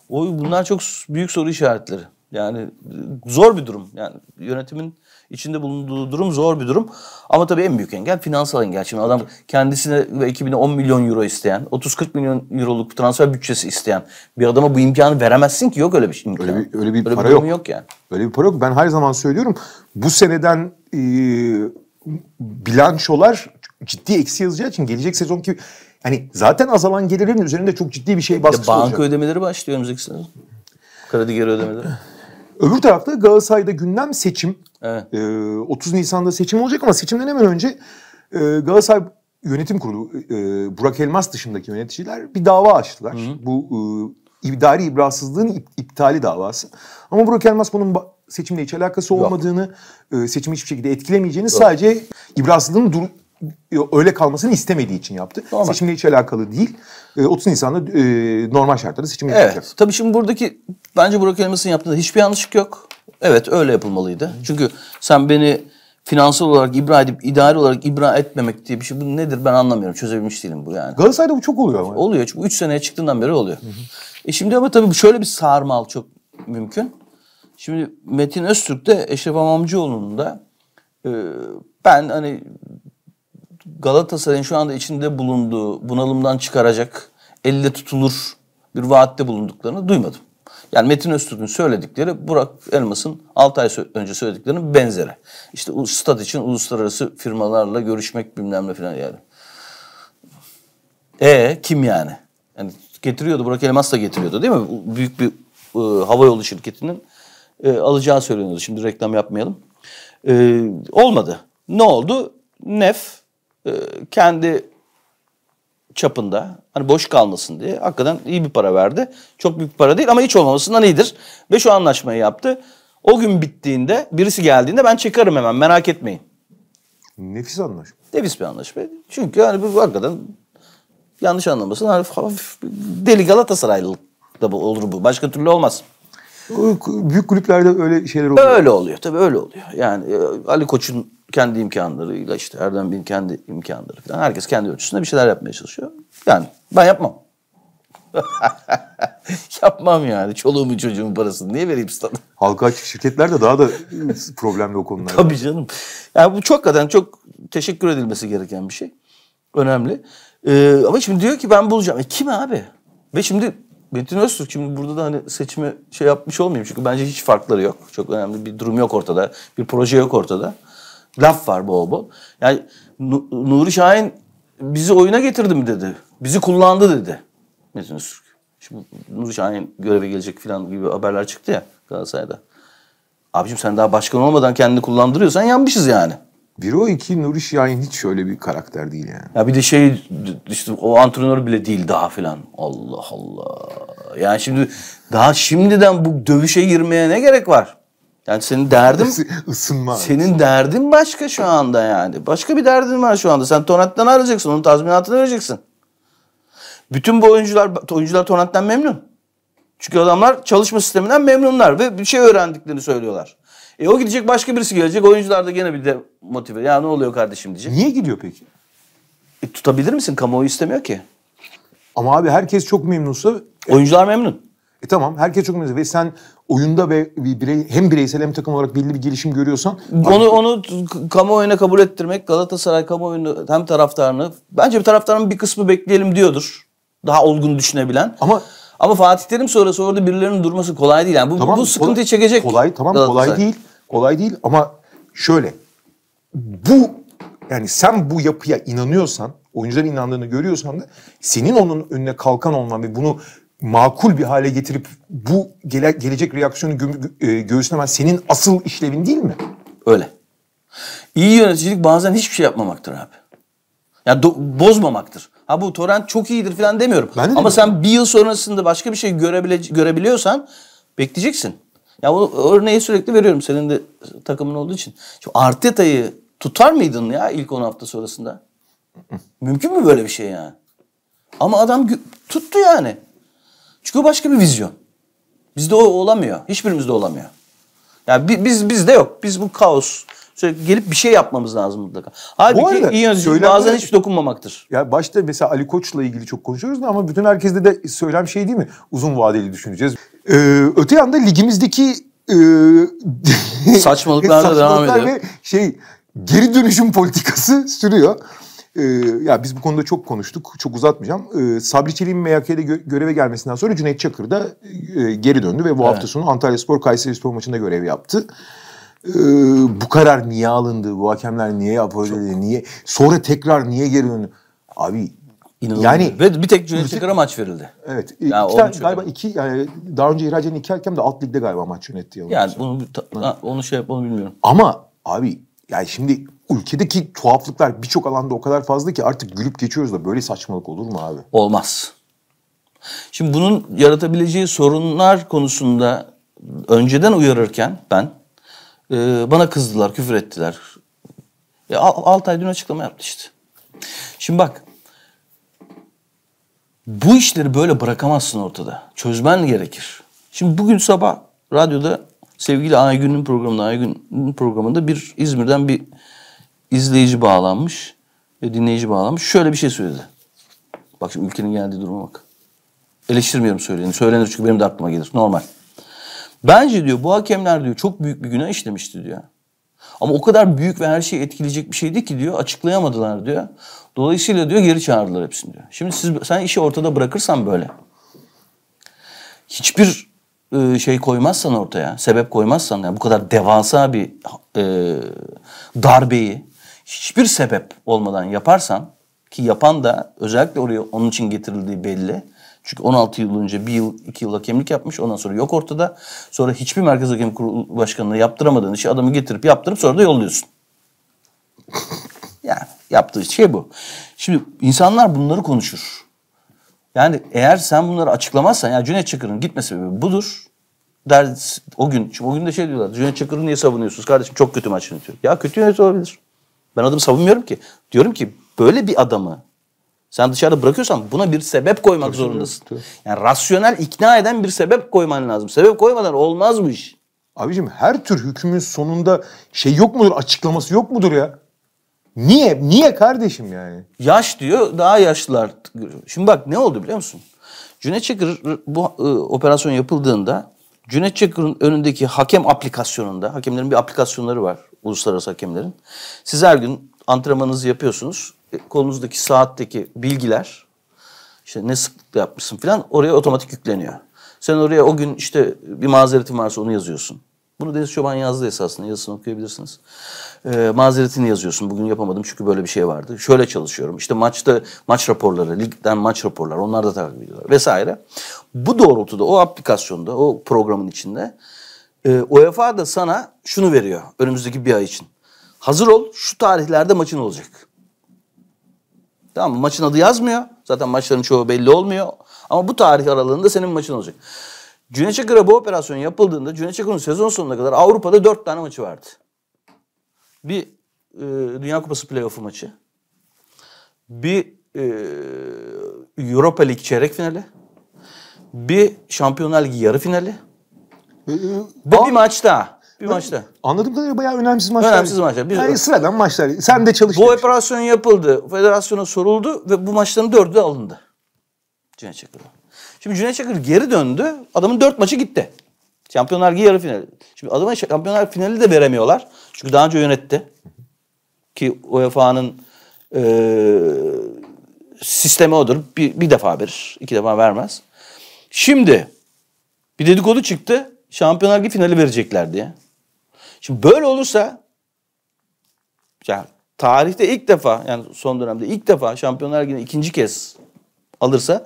B: Oy bunlar çok büyük soru işaretleri. Yani zor bir durum. Yani yönetimin içinde bulunduğu durum zor bir durum. Ama tabii en büyük engel finansal engel. Şimdi adam kendisine ve ekibine 10 milyon euro isteyen, 30-40 milyon euroluk transfer bütçesi isteyen bir adama bu imkanı veremezsin ki. Yok öyle bir şey, imkan. Öyle bir, öyle bir öyle para bir yok. yok
A: yani. Öyle bir para yok. Ben her zaman söylüyorum. Bu seneden e, bilançolar ciddi eksi yazacağı için gelecek sezon ki yani zaten azalan gelirlerin üzerinde çok ciddi bir şey baskısı banka olacak. Banka
B: ödemeleri başlıyor önümüzdeki sezon. Kredi geri ödemeleri.
A: Öbür tarafta Galatasaray'da gündem seçim. Evet. 30 ee, Nisan'da seçim olacak ama seçimden hemen önce e, Galatasaray Yönetim Kurulu e, Burak Elmas dışındaki yöneticiler bir dava açtılar. Hı hı. Bu e, idari ibrahsızlığın iptali davası. Ama Burak Elmas bunun seçimle hiç alakası olmadığını, Yok. seçimi hiçbir şekilde etkilemeyeceğini Yok. sadece ibrahsızlığın dur öyle kalmasını istemediği için yaptı. Normal. Seçimle hiç alakalı değil. 30 ee, Nisan'da e, normal şartlarda seçim evet. yapacak. Tabii şimdi buradaki
B: bence Burak Elmas'ın yaptığında hiçbir yanlışlık yok. Evet öyle yapılmalıydı. Hı. Çünkü sen beni finansal olarak ibra edip idari olarak ibra etmemek diye bir şey. Bu nedir ben anlamıyorum. Çözebilmiş değilim bu yani. Galatasaray'da bu çok oluyor ama. Oluyor. Çünkü 3 seneye çıktığından beri oluyor. Hı hı. E şimdi ama tabii şöyle bir sarmal çok mümkün. Şimdi Metin Öztürk de Eşref Amamcıoğlu'nun da e, ben hani Galatasaray'ın şu anda içinde bulunduğu bunalımdan çıkaracak, elle tutulur bir vaatte bulunduklarını duymadım. Yani Metin Öztürk'ün söyledikleri Burak Elmas'ın 6 ay önce söylediklerinin benzeri. İşte stat için uluslararası firmalarla görüşmek bilmem ne falan yani. E kim yani? Yani getiriyordu Burak Elmas da getiriyordu değil mi? Büyük bir e, havayolu şirketinin e, alacağı söyleniyordu. Şimdi reklam yapmayalım. E, olmadı. Ne oldu? Nef e, kendi çapında hani boş kalmasın diye hakikaten iyi bir para verdi. Çok büyük bir para değil ama hiç olmamasından iyidir. Ve şu anlaşmayı yaptı. O gün bittiğinde birisi geldiğinde ben çekerim hemen merak etmeyin. Nefis anlaşma. Nefis bir anlaşma. Çünkü hani bu hakikaten yanlış anlamasın hani hafif deli Galatasaraylılık da bu, olur bu. Başka türlü olmaz.
A: Büyük kulüplerde
B: öyle şeyler oluyor. Öyle oluyor tabii öyle oluyor. Yani e, Ali Koç'un kendi imkanlarıyla işte Erdem Bin kendi imkanları falan. Herkes kendi ölçüsünde bir şeyler yapmaya çalışıyor. Yani ben yapmam. yapmam yani. Çoluğumun çocuğumun parasını niye vereyim sana? Halka açık şirketler de daha da problemli o konularda. Tabii canım. Yani bu çok kadar çok teşekkür edilmesi gereken bir şey. Önemli. Ee, ama şimdi diyor ki ben bulacağım. E kim abi? Ve şimdi Metin Öztürk şimdi burada da hani seçimi şey yapmış olmayayım. Çünkü bence hiç farkları yok. Çok önemli bir durum yok ortada. Bir proje yok ortada. Laf var bol bol. Yani Nuri Şahin bizi oyuna getirdi mi dedi. Bizi kullandı dedi. Metin Öztürk. Şimdi Nuri Şahin göreve gelecek falan gibi haberler çıktı ya Galatasaray'da. Abicim sen daha başkan olmadan kendini kullandırıyorsan yanmışız yani. Bir o iki Nuri Şahin hiç şöyle bir karakter değil yani. Ya bir de şey işte o antrenör bile değil daha filan. Allah Allah. Yani şimdi daha şimdiden bu dövüşe girmeye ne gerek var? Yani senin derdin ısınma. Senin derdin başka şu anda yani. Başka bir derdin var şu anda. Sen Torrent'ten arayacaksın. Onun tazminatını vereceksin. Bütün bu oyuncular oyuncular Torrent'ten memnun. Çünkü adamlar çalışma sisteminden memnunlar ve bir şey öğrendiklerini söylüyorlar. E o gidecek başka birisi gelecek. Oyuncular da gene bir de motive. Ya ne oluyor kardeşim diyecek.
A: Niye gidiyor peki? E, tutabilir misin? Kamuoyu istemiyor ki. Ama abi herkes çok memnunsa... Oyuncular memnun. E tamam herkes çok memnun. Ve sen oyunda ve birey hem bireysel hem takım olarak belli bir gelişim görüyorsan onu
B: onu kamuoyuna kabul ettirmek Galatasaray kamuoyunu hem taraftarını bence bir taraftarın bir kısmı bekleyelim diyordur. Daha olgun düşünebilen. Ama ama Fatih Terim sonrası orada birilerinin durması kolay değil. Yani bu, tamam, bu sıkıntıyı kolay, çekecek. Kolay
A: tamam kolay değil. Kolay değil ama şöyle bu yani sen bu yapıya inanıyorsan oyuncuların inandığını görüyorsan da senin onun önüne kalkan olman ve bunu makul bir hale getirip bu gele, gelecek reaksiyonu gö- gö- e, göğüslemen senin asıl işlevin değil mi? Öyle. İyi yöneticilik bazen hiçbir şey
B: yapmamaktır abi. Ya do- bozmamaktır. Ha bu torrent çok iyidir falan demiyorum. Ben de Ama sen bir yıl sonrasında başka bir şey görebile- görebiliyorsan bekleyeceksin. Ya bu örneği sürekli veriyorum senin de takımın olduğu için. Şimdi Arteta'yı tutar mıydın ya ilk 10 hafta sonrasında? Mümkün mü böyle bir şey yani? Ama adam tuttu yani. Çünkü başka bir vizyon. Bizde o olamıyor. Hiçbirimizde olamıyor. Yani biz bizde yok. Biz bu kaos Sürekli gelip bir şey yapmamız lazım mutlaka. Halbuki Bu arada, iyi yönetici bazen hiç
A: dokunmamaktır. Ya başta mesela Ali Koç'la ilgili çok konuşuyoruz ama bütün herkeste de söylem şey değil mi? Uzun vadeli düşüneceğiz. Ee, öte yanda ligimizdeki e, saçmalıklarla devam ediyor. şey geri dönüşüm politikası sürüyor. Ee, ya biz bu konuda çok konuştuk. Çok uzatmayacağım. E, Sabri Çelik'in MHK'de gö- göreve gelmesinden sonra Cüneyt Çakır da e, geri döndü ve bu evet. hafta sonu Antalya Spor Kayseri Spor maçında görev yaptı. Ee, bu karar niye alındı? Bu hakemler niye apolojiledi? Niye? Sonra tekrar niye geri döndü? Abi İnanılmaz. Yani ve bir tek Cüneyt Çakır'a maç verildi. Evet. E, yani iki tane, galiba iki yani daha önce ihraç iki hakem de alt ligde galiba maç yönetti. Yani sonra. bunu ta,
B: onu şey onu bilmiyorum.
A: Ama abi yani şimdi ülkedeki tuhaflıklar birçok alanda o kadar fazla ki artık gülüp geçiyoruz da böyle saçmalık olur mu abi? Olmaz.
B: Şimdi bunun yaratabileceği sorunlar konusunda önceden uyarırken ben e, bana kızdılar, küfür ettiler. Ya e, Altay dün açıklama yaptı işte. Şimdi bak bu işleri böyle bırakamazsın ortada. Çözmen gerekir. Şimdi bugün sabah radyoda sevgili Aygün'ün programında, Aygün'ün programında bir İzmir'den bir izleyici bağlanmış ve dinleyici bağlanmış. Şöyle bir şey söyledi. Bak şimdi ülkenin geldiği duruma bak. Eleştirmiyorum söyleyeni. Söylenir çünkü benim de aklıma gelir. Normal. Bence diyor bu hakemler diyor çok büyük bir günah işlemişti diyor. Ama o kadar büyük ve her şeyi etkileyecek bir şeydi ki diyor açıklayamadılar diyor. Dolayısıyla diyor geri çağırdılar hepsini diyor. Şimdi siz sen işi ortada bırakırsan böyle. Hiçbir e, şey koymazsan ortaya, sebep koymazsan yani bu kadar devasa bir e, darbeyi hiçbir sebep olmadan yaparsan ki yapan da özellikle oraya onun için getirildiği belli. Çünkü 16 yıl önce bir yıl, iki yıl hakemlik yapmış. Ondan sonra yok ortada. Sonra hiçbir merkez hakem kurulu başkanına yaptıramadığın işi adamı getirip yaptırıp sonra da yolluyorsun. yani yaptığı şey bu. Şimdi insanlar bunları konuşur. Yani eğer sen bunları açıklamazsan ya Cüneyt Çakır'ın gitme sebebi budur. Der o gün. Şimdi o gün de şey diyorlar. Cüneyt Çakır'ı niye savunuyorsunuz kardeşim? Çok kötü maç yönetiyor. Ya kötü yönetiyor olabilir. Ben adamı savunmuyorum ki. Diyorum ki böyle bir adamı sen dışarıda bırakıyorsan buna bir sebep koymak Tabii zorundasın. Tabii. Yani rasyonel ikna eden bir sebep koyman lazım. Sebep koymadan olmaz bu iş. Abicim
A: her tür hükmün sonunda şey yok mudur? Açıklaması yok mudur ya? Niye? Niye kardeşim yani? Yaş diyor daha yaşlılar. Şimdi bak ne oldu biliyor musun?
B: Cüneyt Çakır bu e, operasyon yapıldığında Cüneyt Çakır'ın önündeki hakem aplikasyonunda, hakemlerin bir aplikasyonları var uluslararası hakemlerin. Siz her gün antrenmanınızı yapıyorsunuz. E, kolunuzdaki saatteki bilgiler işte ne sıklıkla yapmışsın falan oraya otomatik yükleniyor. Sen oraya o gün işte bir mazeretin varsa onu yazıyorsun. Bunu Deniz Çoban yazdı esasında. Yazısını okuyabilirsiniz. Ee, mazeretini yazıyorsun. Bugün yapamadım çünkü böyle bir şey vardı. Şöyle çalışıyorum. İşte maçta maç raporları, ligden maç raporları onlar da takip ediyorlar vesaire. Bu doğrultuda o aplikasyonda, o programın içinde e, UEFA da sana şunu veriyor önümüzdeki bir ay için. Hazır ol şu tarihlerde maçın olacak. Tamam mı? Maçın adı yazmıyor. Zaten maçların çoğu belli olmuyor. Ama bu tarih aralığında senin maçın olacak. Cüneyt Çakır'a bu operasyon yapıldığında Cüneyt Çakır'ın sezon sonuna kadar Avrupa'da dört tane maçı vardı. Bir e, Dünya Kupası playoff maçı. Bir e, Europa Lig çeyrek finali. Bir Şampiyonlar Ligi yarı finali. Bu bir maçta. Bir maçta. Anladığım kadarıyla bayağı önemsiz maçlar. Önemsiz maçlar. Biz yani
A: sıradan maçlar. Sen de çalıştın. Bu operasyon
B: yapıldı. Federasyona soruldu ve bu maçların dördü de alındı. Cüneyt Çakır. Şimdi Cüneyt Çakır geri döndü. Adamın dört maçı gitti. Şampiyonlar Ligi yarı finali. Şimdi adama şampiyonlar finali de veremiyorlar. Çünkü daha önce yönetti. Ki UEFA'nın e, sistemi odur. Bir, bir defa verir. iki defa vermez. Şimdi bir dedikodu çıktı. Şampiyonlar Ligi finali verecekler diye. Şimdi böyle olursa yani tarihte ilk defa yani son dönemde ilk defa Şampiyonlar Ligi'ni ikinci kez alırsa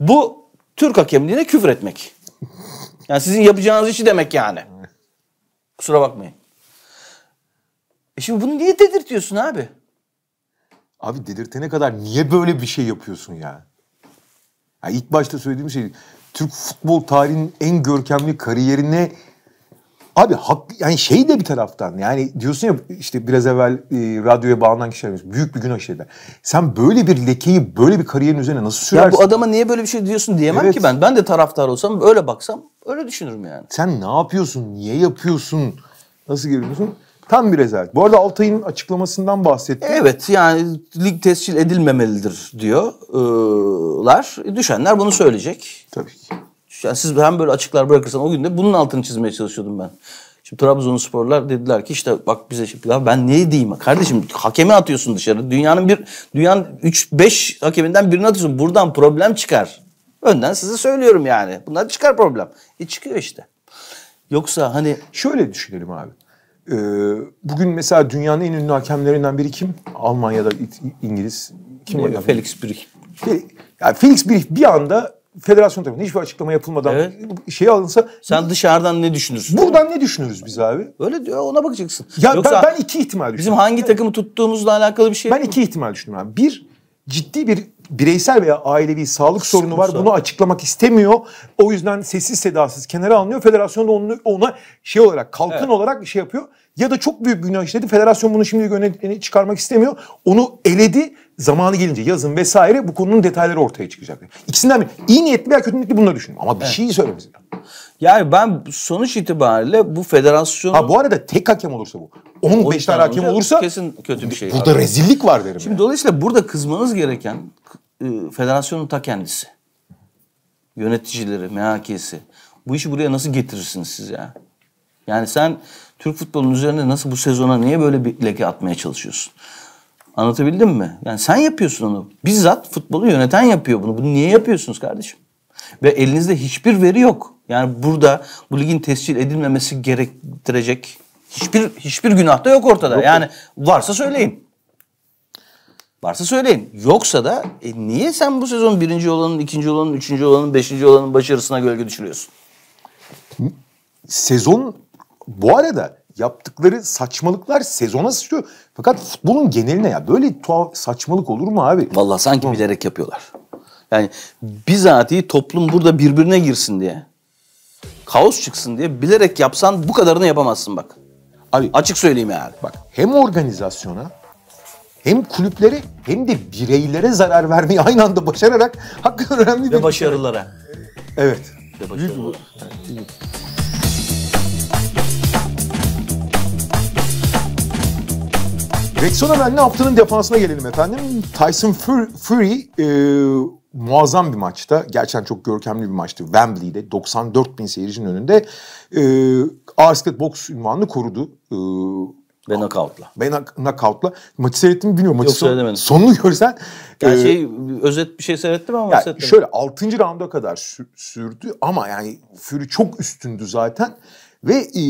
B: bu Türk hakemliğine küfür etmek. Yani sizin yapacağınız işi demek yani.
A: Kusura bakmayın. E şimdi bunu niye dedirtiyorsun abi? Abi dedirtene kadar niye böyle bir şey yapıyorsun ya? Yani ilk başta söylediğim şey Türk futbol tarihinin en görkemli kariyerine abi hak yani şey de bir taraftan yani diyorsun ya işte biraz evvel e, radyoya bağlanan kişilerimiz büyük bir günah aşırıda. Sen böyle bir lekeyi böyle bir kariyerin üzerine nasıl sürersin? Ya bu adama
B: niye böyle bir şey diyorsun diyemem evet. ki ben. Ben de taraftar olsam öyle baksam
A: öyle düşünürüm yani. Sen ne yapıyorsun? Niye yapıyorsun? Nasıl görüyorsun? Tam bir rezalet. Bu arada Altay'ın açıklamasından bahsetti. Evet
B: yani lig tescil edilmemelidir diyorlar. E, düşenler bunu söyleyecek. Tabii ki. Yani siz hem böyle açıklar bırakırsan o gün de bunun altını çizmeye çalışıyordum ben. Şimdi Trabzonsporlar dediler ki işte bak bize şimdi şey, ya ben ne diyeyim kardeşim hakemi atıyorsun dışarı. Dünyanın bir dünyanın 3 5 hakeminden birini atıyorsun. Buradan problem çıkar.
A: Önden size söylüyorum yani. Bunlar çıkar problem. E çıkıyor işte. Yoksa hani şöyle düşünelim abi. Ee, bugün mesela dünyanın en ünlü hakemlerinden biri kim? Almanya'da İngiliz. Kim ee, oynadı? Felix Brich. yani Felix Brich bir anda federasyon tarafından hiçbir açıklama yapılmadan evet. şey alınsa... Sen dışarıdan ne düşünürsün? Buradan ne düşünürüz biz abi? Öyle diyor ona bakacaksın. Ya Yoksa ben, ben iki ihtimal düşünüyorum. Bizim hangi takımı tuttuğumuzla alakalı bir şey Ben iki ihtimal düşünüyorum Bir, ciddi bir bireysel veya ailevi sağlık sorunu var. Bunu açıklamak istemiyor. O yüzden sessiz sedasız kenara alınıyor. Federasyon da onu, ona şey olarak kalkın evet. olarak şey yapıyor. Ya da çok büyük günah işledi. Federasyon bunu şimdi öne çıkarmak istemiyor. Onu eledi. Zamanı gelince yazın vesaire bu konunun detayları ortaya çıkacak. İkisinden bir iyi niyetli veya kötü niyetli bunları düşünün. Ama bir evet. şeyi söylememiz Yani ben sonuç itibariyle bu federasyon Ha bu arada tek hakem olursa bu. 15 tane hakem olursa... Kesin
B: kötü bir şey. Burada abi. rezillik var derim. Şimdi yani. dolayısıyla burada kızmanız gereken e, federasyonun ta kendisi. Yöneticileri, MHK'si. Bu işi buraya nasıl getirirsiniz siz ya? Yani sen Türk futbolunun üzerinde nasıl bu sezona niye böyle bir leke atmaya çalışıyorsun? Anlatabildim mi? Yani sen yapıyorsun onu. Bizzat futbolu yöneten yapıyor bunu. Bunu niye yapıyorsunuz kardeşim? Ve elinizde hiçbir veri yok. Yani burada bu ligin tescil edilmemesi gerektirecek hiçbir hiçbir günah da yok ortada. Yok. Yani varsa söyleyin. Varsa söyleyin. Yoksa da e, niye sen bu sezon birinci olanın, ikinci olanın, üçüncü olanın, beşinci olanın başarısına gölge düşürüyorsun?
A: Sezon bu arada yaptıkları saçmalıklar sezona sıçıyor. Fakat futbolun geneline ya böyle tuhaf saçmalık olur mu abi? Valla sanki Hı. bilerek yapıyorlar. Yani bizatihi
B: toplum burada birbirine girsin diye. Kaos çıksın diye bilerek yapsan bu kadarını
A: yapamazsın bak. Abi açık söyleyeyim yani. Bak hem organizasyona hem kulüplere hem de bireylere zarar vermeyi aynı anda başararak hakikaten önemli bir... Ve şey. başarılara. Evet.
B: Ve başarılara. Büyük,
A: Rexona ben ne yaptığının defansına gelelim efendim. Tyson Fury e, muazzam bir maçta. Gerçekten çok görkemli bir maçtı. Wembley'de 94 bin seyircinin önünde e, Arsket Box ünvanını korudu. E, ve nakavtla. Ve nak- nakavtla. Maçı seyrettim mi bilmiyorum. Maçı Yok, son, sonunu görsen. Yani e, şey, özet bir şey seyrettim ama yani seyrettim. Şöyle 6. rounda kadar sürdü ama yani Fury çok üstündü zaten. Ve e,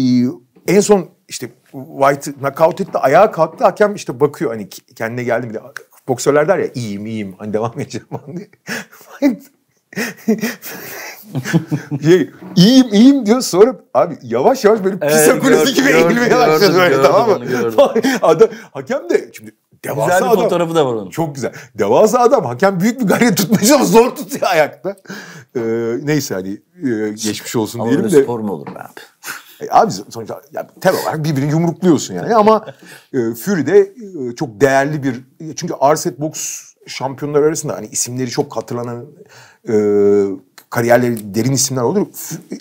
A: en son işte White knockout etti ayağa kalktı hakem işte bakıyor hani kendine geldi bile boksörler der ya iyiyim iyiyim hani devam edeceğim diye. Hani şey, iyiyim, iyiyim diyor sonra abi yavaş yavaş böyle evet, pisa kulesi gibi eğilmeye başladı böyle tamam mı? adam, hakem de şimdi devasa güzel bir adam. fotoğrafı da var onun. Çok güzel. Devasa adam. Hakem büyük bir gayret tutmuş ama zor tutuyor ayakta. Ee, neyse hani e, geçmiş olsun ama diyelim de. spor mu olur be abi? E, abi sonuçta ya, tel olarak birbirini yumrukluyorsun yani ama e, Fury de e, çok değerli bir çünkü Arset Box şampiyonlar arasında hani isimleri çok hatırlanan e, kariyerleri derin isimler olur.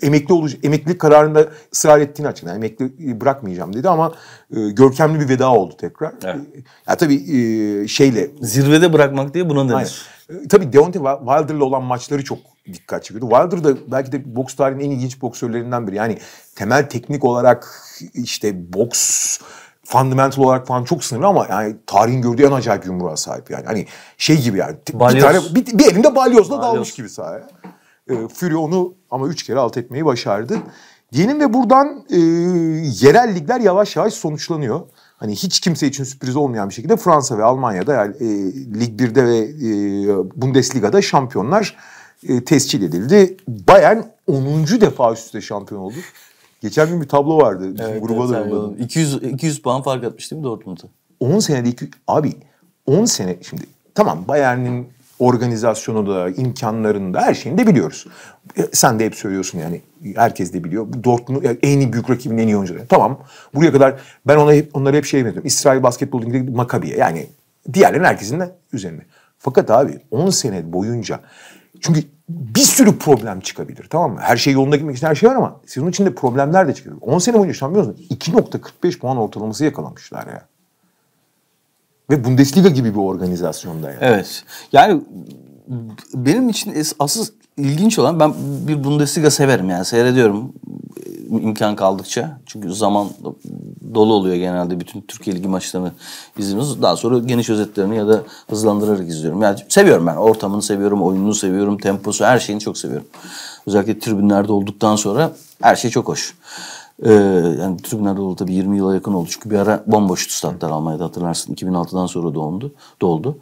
A: Emekli olacak, emeklilik kararında ısrar ettiğini açıkladı. emekli e, bırakmayacağım dedi ama e, görkemli bir veda oldu tekrar. Evet. E, ya tabii e, şeyle zirvede bırakmak diye buna denir. Hayır. E, tabii Deontay Wilder'la olan maçları çok dikkat çekiyordu. Wilder da belki de boks tarihinin en ilginç boksörlerinden biri. Yani temel teknik olarak işte boks fundamental olarak falan çok sınırlı ama yani tarihin gördüğü en acayip yumruğa sahip yani. Hani şey gibi yani balyoz. bir tane bir, bir elinde balyozla balyoz. dalmış gibi sahaya. E, Fury onu ama üç kere alt etmeyi başardı. Diyelim ve buradan e, yerel ligler yavaş yavaş sonuçlanıyor. Hani hiç kimse için sürpriz olmayan bir şekilde Fransa ve Almanya'da yani e, Lig 1'de ve e, Bundesliga'da şampiyonlar e, tescil edildi. Bayern 10. defa üst üste şampiyon oldu. Geçen gün bir tablo vardı. Bizim evet, gruba evet, da 200, 200 puan fark atmış değil mi Dortmund'a? 10 senede... Iki, abi 10 sene şimdi tamam Bayern'in organizasyonu da, imkanlarını da, her şeyini de biliyoruz. E, sen de hep söylüyorsun yani herkes de biliyor. Dortmund en büyük rakibin en iyi oyuncuları. Tamam. Buraya kadar ben ona hep, onları hep şey veriyorum. İsrail Basketbol Ligi'nde Makabi'ye yani diğerlerin herkesin de üzerine. Fakat abi 10 sene boyunca çünkü bir sürü problem çıkabilir tamam mı? Her şey yolunda gitmek için her şey var ama sizin içinde problemler de çıkabilir. 10 sene boyunca şampiyon 2.45 puan ortalaması yakalamışlar ya. Ve Bundesliga gibi bir organizasyonda yani. Evet. Yani benim için asıl
B: ilginç olan ben bir Bundesliga severim yani seyrediyorum imkan kaldıkça. Çünkü zaman dolu oluyor genelde bütün Türkiye Ligi maçlarını izliyoruz. Daha sonra geniş özetlerini ya da hızlandırarak izliyorum. Yani seviyorum ben. Ortamını seviyorum, oyununu seviyorum, temposu, her şeyini çok seviyorum. Özellikle tribünlerde olduktan sonra her şey çok hoş. Ee, yani tribünlerde oldu tabii 20 yıla yakın oldu. Çünkü bir ara bomboştu statlar Almanya'da hatırlarsın. 2006'dan sonra doğumdu, doldu.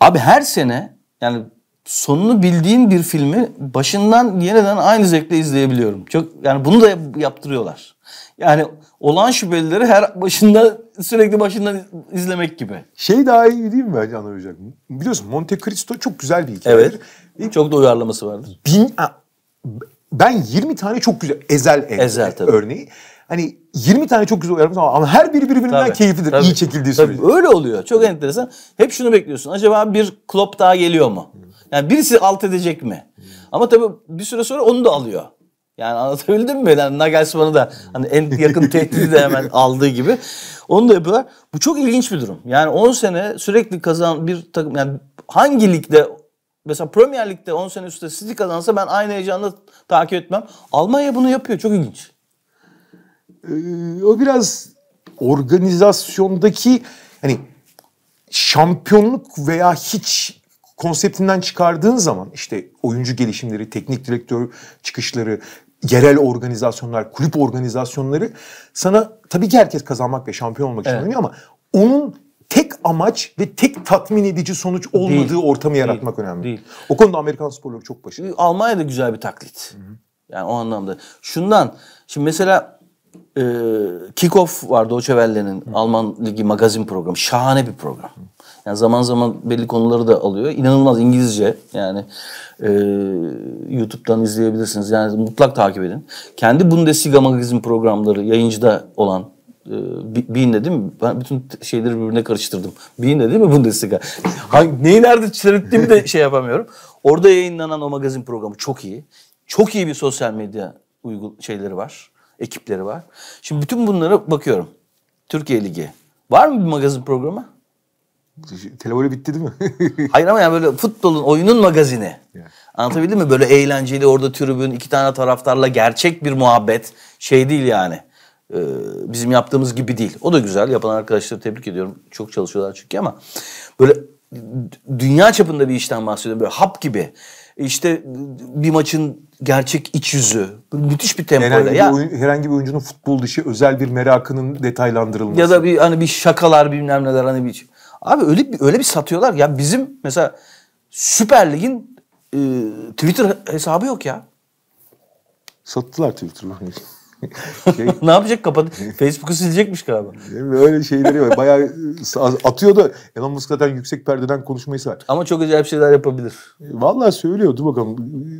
B: Abi her sene yani sonunu bildiğim bir filmi başından yeniden aynı zevkle izleyebiliyorum. Çok yani bunu da yaptırıyorlar. Yani olan şüphelileri her başında sürekli başından izlemek gibi.
A: Şey daha iyi değil mi bence anlayacak mı? Biliyorsun Monte Cristo çok güzel bir hikayedir. Evet. Çok da uyarlaması vardır. Bin, ben 20 tane çok güzel Ezel, Ezel tabii hani 20 tane çok güzel uyarımız ama her biri birbirinden tabii, keyiflidir. Tabii, iyi çekildiği sürece. öyle oluyor. Çok enteresan.
B: Hep şunu bekliyorsun. Acaba bir klop daha geliyor mu? Yani birisi alt edecek mi? Ama tabii bir süre sonra onu da alıyor. Yani anlatabildim mi? Yani Nagelsmann'ı da hani en yakın tehdidi de hemen aldığı gibi. Onu da yapıyorlar. Bu çok ilginç bir durum. Yani 10 sene sürekli kazan bir takım yani hangi ligde mesela Premier Lig'de 10 sene üstte City kazansa ben aynı heyecanla takip etmem. Almanya bunu yapıyor. Çok ilginç.
A: Ee, o biraz organizasyondaki hani şampiyonluk veya hiç konseptinden çıkardığın zaman işte oyuncu gelişimleri, teknik direktör çıkışları, yerel organizasyonlar, kulüp organizasyonları sana tabii ki herkes kazanmak ve şampiyon olmak için evet. ama onun tek amaç ve tek tatmin edici sonuç olmadığı değil, ortamı yaratmak değil, önemli. Değil. O konuda Amerikan sporları çok başarılı. Almanya'da güzel bir taklit. Hı-hı. Yani o anlamda. Şundan şimdi mesela
B: e, ee, Kickoff var Deutsche Welle'nin Alman Ligi magazin programı. Şahane bir program. Yani zaman zaman belli konuları da alıyor. İnanılmaz İngilizce yani e, YouTube'dan izleyebilirsiniz. Yani mutlak takip edin. Kendi Bundesliga magazin programları yayıncıda olan e, Bine değil mi? Ben bütün şeyleri birbirine karıştırdım. Bine değil mi Bundesliga? Hangi, neyi nerede çevirdiğimi de şey yapamıyorum. Orada yayınlanan o magazin programı çok iyi. Çok iyi bir sosyal medya uygul şeyleri var ekipleri var. Şimdi bütün bunlara bakıyorum. Türkiye Ligi. Var mı bir magazin programı? Televole bitti değil mi? Hayır ama yani böyle futbolun, oyunun magazini. Yani. Anlatabildim mi? Böyle eğlenceli orada tribün, iki tane taraftarla gerçek bir muhabbet. Şey değil yani. Ee, bizim yaptığımız gibi değil. O da güzel. Yapan arkadaşları tebrik ediyorum. Çok çalışıyorlar çünkü ama böyle dünya çapında bir işten bahsediyorum. Böyle hap gibi işte
A: bir maçın gerçek iç yüzü. Müthiş bir tempoyla. Herhangi, ya, bir oyun, herhangi bir oyuncunun futbol dışı özel bir merakının detaylandırılması. Ya da
B: bir hani bir şakalar bilmem neler hani bir. Abi öyle bir öyle bir satıyorlar ya bizim mesela Süper Lig'in e, Twitter hesabı
A: yok ya. Sattılar Twitter'ı. şey, ne yapacak kapat? Facebook'u silecekmiş galiba. Öyle şeyleri var. Bayağı atıyordu. Elon Musk zaten yüksek perdeden konuşmayı sever.
B: Ama çok acayip şeyler yapabilir.
A: E, vallahi söylüyordu bakalım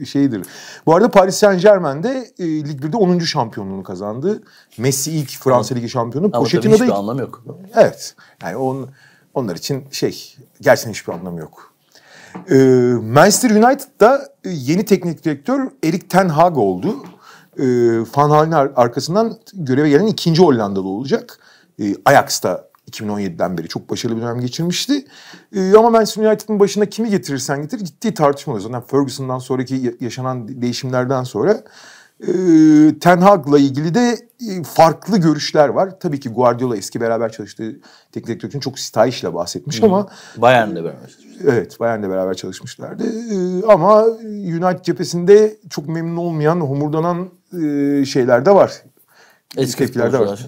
A: şeydir. Bu arada Paris Saint Germain'de e, Lig 1'de 10. şampiyonluğunu kazandı. Messi ilk Fransa Ligi şampiyonu. Ama Pochettino tabii hiçbir ilk... anlamı yok. Evet. Yani on, onlar için şey gerçekten hiçbir anlamı yok. E, Manchester United'da e, yeni teknik direktör Erik Ten Hag oldu e, Van Hal'in arkasından göreve gelen ikinci Hollandalı olacak. E, Ajax'ta 2017'den beri çok başarılı bir dönem geçirmişti. E, ama ben United'ın başına kimi getirirsen getir gittiği tartışmalı. Zaten Ferguson'dan sonraki yaşanan değişimlerden sonra e, Ten Hag'la ilgili de e, farklı görüşler var. Tabii ki Guardiola eski beraber çalıştığı teknik direktör için çok sitayişle bahsetmiş ama... Bayern'le beraber Evet, Bayern'le beraber çalışmışlardı. E, ama United cephesinde çok memnun olmayan, homurdanan e, şeyler de var.
B: Eski tepkiler var.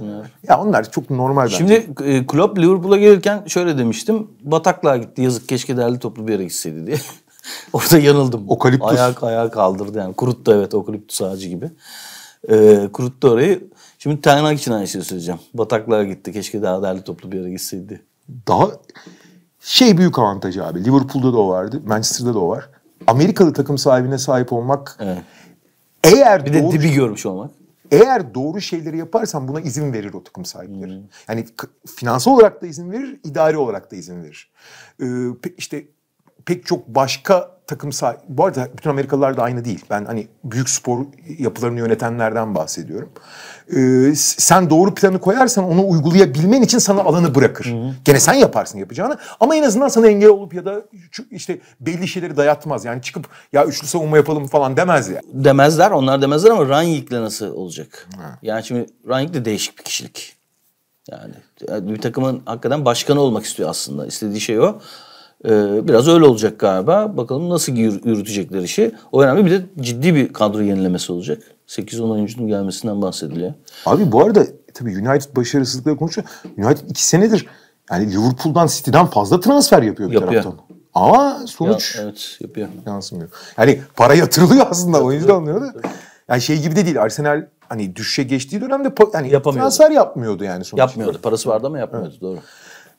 A: Ya onlar çok normal Şimdi
B: bence. e, Klopp Liverpool'a gelirken şöyle demiştim. Bataklığa gitti yazık keşke değerli toplu bir yere gitseydi diye. Orada yanıldım. Okaliptüs. Ayak ayağa kaldırdı yani. Kuruttu evet okaliptüs ağacı gibi. E, kuruttu orayı. Şimdi Taynak
A: için aynı şeyi söyleyeceğim. Bataklığa gitti keşke daha değerli toplu bir yere gitseydi. Daha şey büyük avantajı abi. Liverpool'da da o vardı. Manchester'da da o var. Amerikalı takım sahibine sahip olmak evet. Eğer bir doğru, de dibi şey- görmüş olmak. Eğer doğru şeyleri yaparsan buna izin verir o takım sahipleri. Hmm. Yani finansal olarak da izin verir, idari olarak da izin verir. Ee, işte pek çok başka takım sahibi... Bu arada bütün Amerikalılar da aynı değil. Ben hani büyük spor yapılarını yönetenlerden bahsediyorum. Ee, sen doğru planı koyarsan onu uygulayabilmen için sana alanı bırakır. Hı hı. Gene sen yaparsın yapacağını ama en azından sana engel olup ya da işte belli şeyleri dayatmaz. Yani çıkıp ya üçlü savunma yapalım falan demez yani. Demezler onlar demezler ama Rangnick'le nasıl olacak? Ha. Yani şimdi Rangnick de
B: değişik bir kişilik. Yani bir takımın hakikaten başkanı olmak istiyor aslında. İstediği şey o. Ee, biraz öyle olacak galiba. Bakalım nasıl yürütecekler işi. O önemli. Bir
A: de ciddi bir kadro yenilemesi olacak. 8-10 oyuncunun gelmesinden bahsediliyor. Abi bu arada e, tabii United başarısızlıkları konuşuyor. United 2 senedir yani Liverpool'dan City'den fazla transfer yapıyor bir yapıyor. taraftan. Ama sonuç ya, evet, yapıyor. yansımıyor. Yani para yatırılıyor aslında oyuncu da anlıyor da. Yani şey gibi de değil. Arsenal hani düşüşe geçtiği dönemde yani transfer yapmıyordu yani sonuçta. Yapmıyordu. Parası vardı ama yapmıyordu. Evet. Doğru.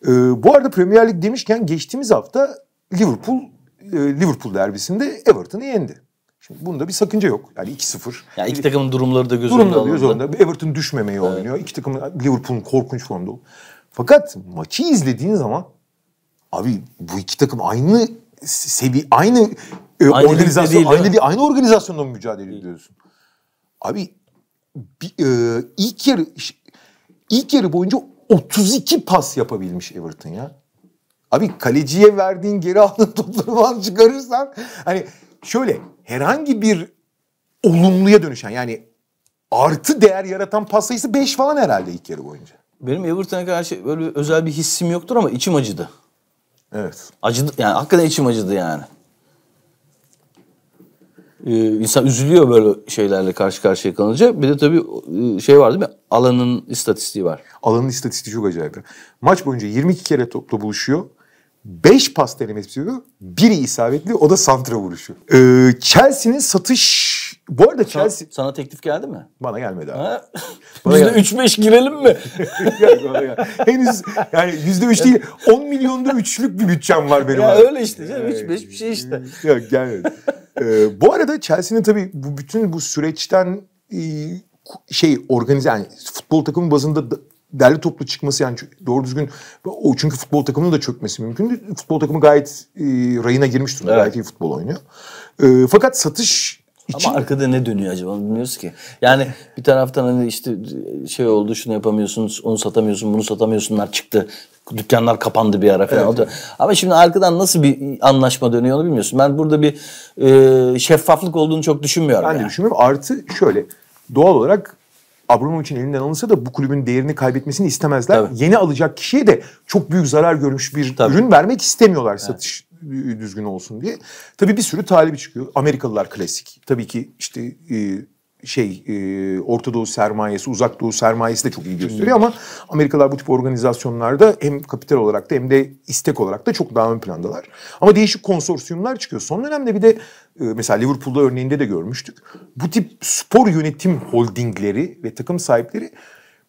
A: E, bu arada Premier Lig demişken geçtiğimiz hafta Liverpool e, Liverpool derbisinde Everton'ı yendi. Şimdi bunda bir sakınca yok. Yani 2-0.
B: Yani iki takımın durumları da göz önünde alındı.
A: Göz Everton düşmemeye evet. oynuyor. İki takım Liverpool'un korkunç formda. Fakat maçı izlediğin zaman abi bu iki takım aynı seviye aynı, e, aynı organizasyon değil, aynı değil, aynı organizasyonda mı mücadele ediyorsun? Abi bir, e, ilk yarı ilk yarı boyunca 32 pas yapabilmiş Everton ya. Abi kaleciye verdiğin geri aldığın topları falan çıkarırsan hani şöyle herhangi bir olumluya dönüşen yani artı değer yaratan pas sayısı 5
B: falan herhalde ilk yarı boyunca. Benim Everton'a karşı böyle özel bir hissim yoktur ama içim acıdı. Evet. Acıdı yani hakikaten içim acıdı yani. Ee, insan üzülüyor böyle şeylerle karşı karşıya kalınca. Bir de tabii e, şey var değil mi? Alanın
A: istatistiği var. Alanın istatistiği çok acayip. Maç boyunca 22 kere topla buluşuyor. 5 pas denemesi yapıyor. Biri isabetli o da santra vuruşu. Ee, Chelsea'nin satış bu arada Chelsea... Sana, sana teklif geldi mi? Bana gelmedi abi. Ha?
B: Bana %3
A: 5 girelim mi? Henüz yani %3 değil 10 milyonda üçlük bir bütçem var benim. Ya abi. öyle işte. 3 5 bir şey işte. Yok gelmedi ee, bu arada Chelsea'nin tabii bu bütün bu süreçten e, şey organize yani futbol takımı bazında derli toplu çıkması yani doğru düzgün o çünkü futbol takımının da çökmesi mümkün. Futbol takımı gayet e, rayına girmiş durumda. Evet. Gayet iyi futbol oynuyor. E, fakat satış
B: için... Ama arkada ne dönüyor acaba bilmiyoruz ki. Yani bir taraftan hani işte şey oldu şunu yapamıyorsunuz, onu satamıyorsun, bunu satamıyorsunlar çıktı dükkanlar kapandı bir ara falan evet. oldu. Ama şimdi arkadan nasıl bir anlaşma dönüyor onu bilmiyorsun. Ben burada bir e, şeffaflık olduğunu
A: çok düşünmüyorum. Ben yani. de düşünmüyorum. Artı şöyle doğal olarak Abramovich'in elinden alınsa da bu kulübün değerini kaybetmesini istemezler. Tabii. Yeni alacak kişiye de çok büyük zarar görmüş bir Tabii. ürün vermek istemiyorlar evet. satış düzgün olsun diye. Tabii bir sürü talibi çıkıyor. Amerikalılar klasik. Tabii ki işte e, şey e, Orta Doğu sermayesi, Uzak Doğu sermayesi de çok iyi gösteriyor ama Amerikalılar bu tip organizasyonlarda hem kapital olarak da hem de istek olarak da çok daha ön plandalar. Ama değişik konsorsiyumlar çıkıyor. Son dönemde bir de e, mesela Liverpool'da örneğinde de görmüştük. Bu tip spor yönetim holdingleri ve takım sahipleri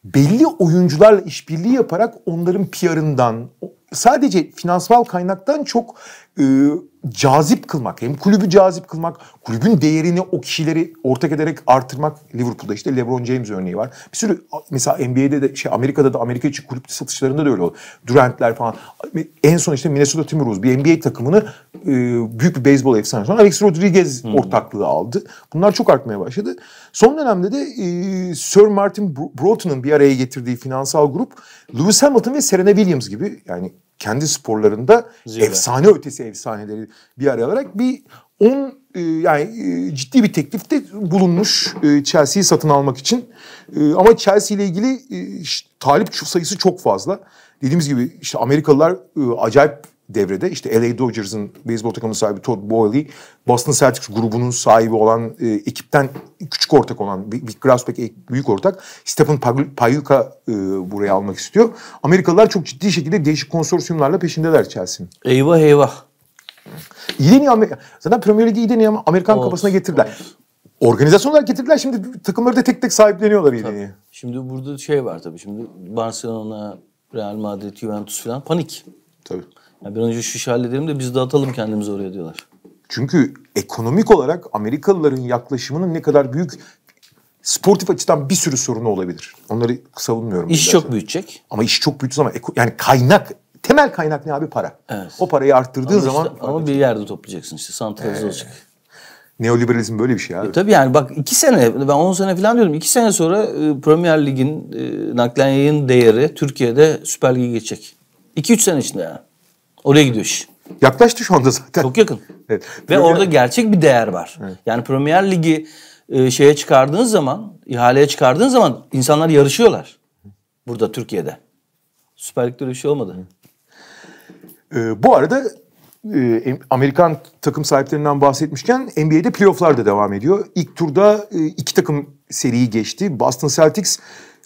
A: belli oyuncularla işbirliği yaparak onların PR'ından sadece finansal kaynaktan çok e, cazip kılmak, hem kulübü cazip kılmak, kulübün değerini o kişileri ortak ederek artırmak. Liverpool'da işte LeBron James örneği var. Bir sürü mesela NBA'de de şey Amerika'da da Amerika için kulüp satışlarında da öyle oldu. Durant'ler falan. En son işte Minnesota Timberwolves bir NBA takımını e, büyük bir beyzbol efsanesi olan Alex Rodriguez hmm. ortaklığı aldı. Bunlar çok artmaya başladı. Son dönemde de e, Sir Martin Broughton'un bir araya getirdiği finansal grup Lewis Hamilton ve Serena Williams gibi yani kendi sporlarında Zirve. efsane ötesi efsaneleri bir araya alarak bir 10 e, yani e, ciddi bir teklifte bulunmuş e, Chelsea'yi satın almak için. E, ama Chelsea ile ilgili e, talip sayısı çok fazla. Dediğimiz gibi işte Amerikalılar acayip devrede. İşte LA Dodgers'ın beyzbol takımının sahibi Todd Boehly, Boston Celtics grubunun sahibi olan e, ekipten küçük ortak olan Vic Grasbeck büyük ortak Stephen Payuka e, buraya almak istiyor. Amerikalılar çok ciddi şekilde değişik konsorsiyumlarla peşindeler Chelsea'nin. Eyvah eyvah. İyi deniyor. Zaten Premier Lig'i iyi deniyor ama Amerikan olsun, kafasına getirdiler. Olsun. Organizasyon olarak getirdiler. Şimdi takımları da tek tek sahipleniyorlar yediğini.
B: Şimdi burada şey var tabii. Şimdi Barcelona, Real Madrid, Juventus falan panik. Tabii. Ya bir
A: önce şu işi halledelim de biz dağıtalım kendimizi oraya diyorlar. Çünkü ekonomik olarak Amerikalıların yaklaşımının ne kadar büyük sportif açıdan bir sürü sorunu olabilir. Onları savunmuyorum. İş çok büyütecek. Ama iş çok büyütüz ama yani kaynak temel kaynak ne abi para. Evet. O parayı arttırdığın ama zaman ama bir yerde toplayacaksın işte santralize ee, olacak. Neoliberalizm
B: böyle bir şey abi. E, tabii yani bak iki sene ben on sene falan diyordum. iki sene sonra e, Premier Lig'in e, naklen yayın değeri Türkiye'de Süper Lig'e geçecek. İki üç sene içinde yani. Oraya gidiyor iş. Yaklaştı şu anda zaten. Çok yakın. Evet. Ve Premier... orada gerçek bir değer var. Evet. Yani Premier Ligi e, şeye çıkardığınız zaman, ihaleye çıkardığınız zaman insanlar yarışıyorlar.
A: Burada Türkiye'de. Süper Lig'de bir şey olmadı. Ee, bu arada e, Amerikan takım sahiplerinden bahsetmişken NBA'de playofflar da devam ediyor. İlk turda e, iki takım seriyi geçti. Boston Celtics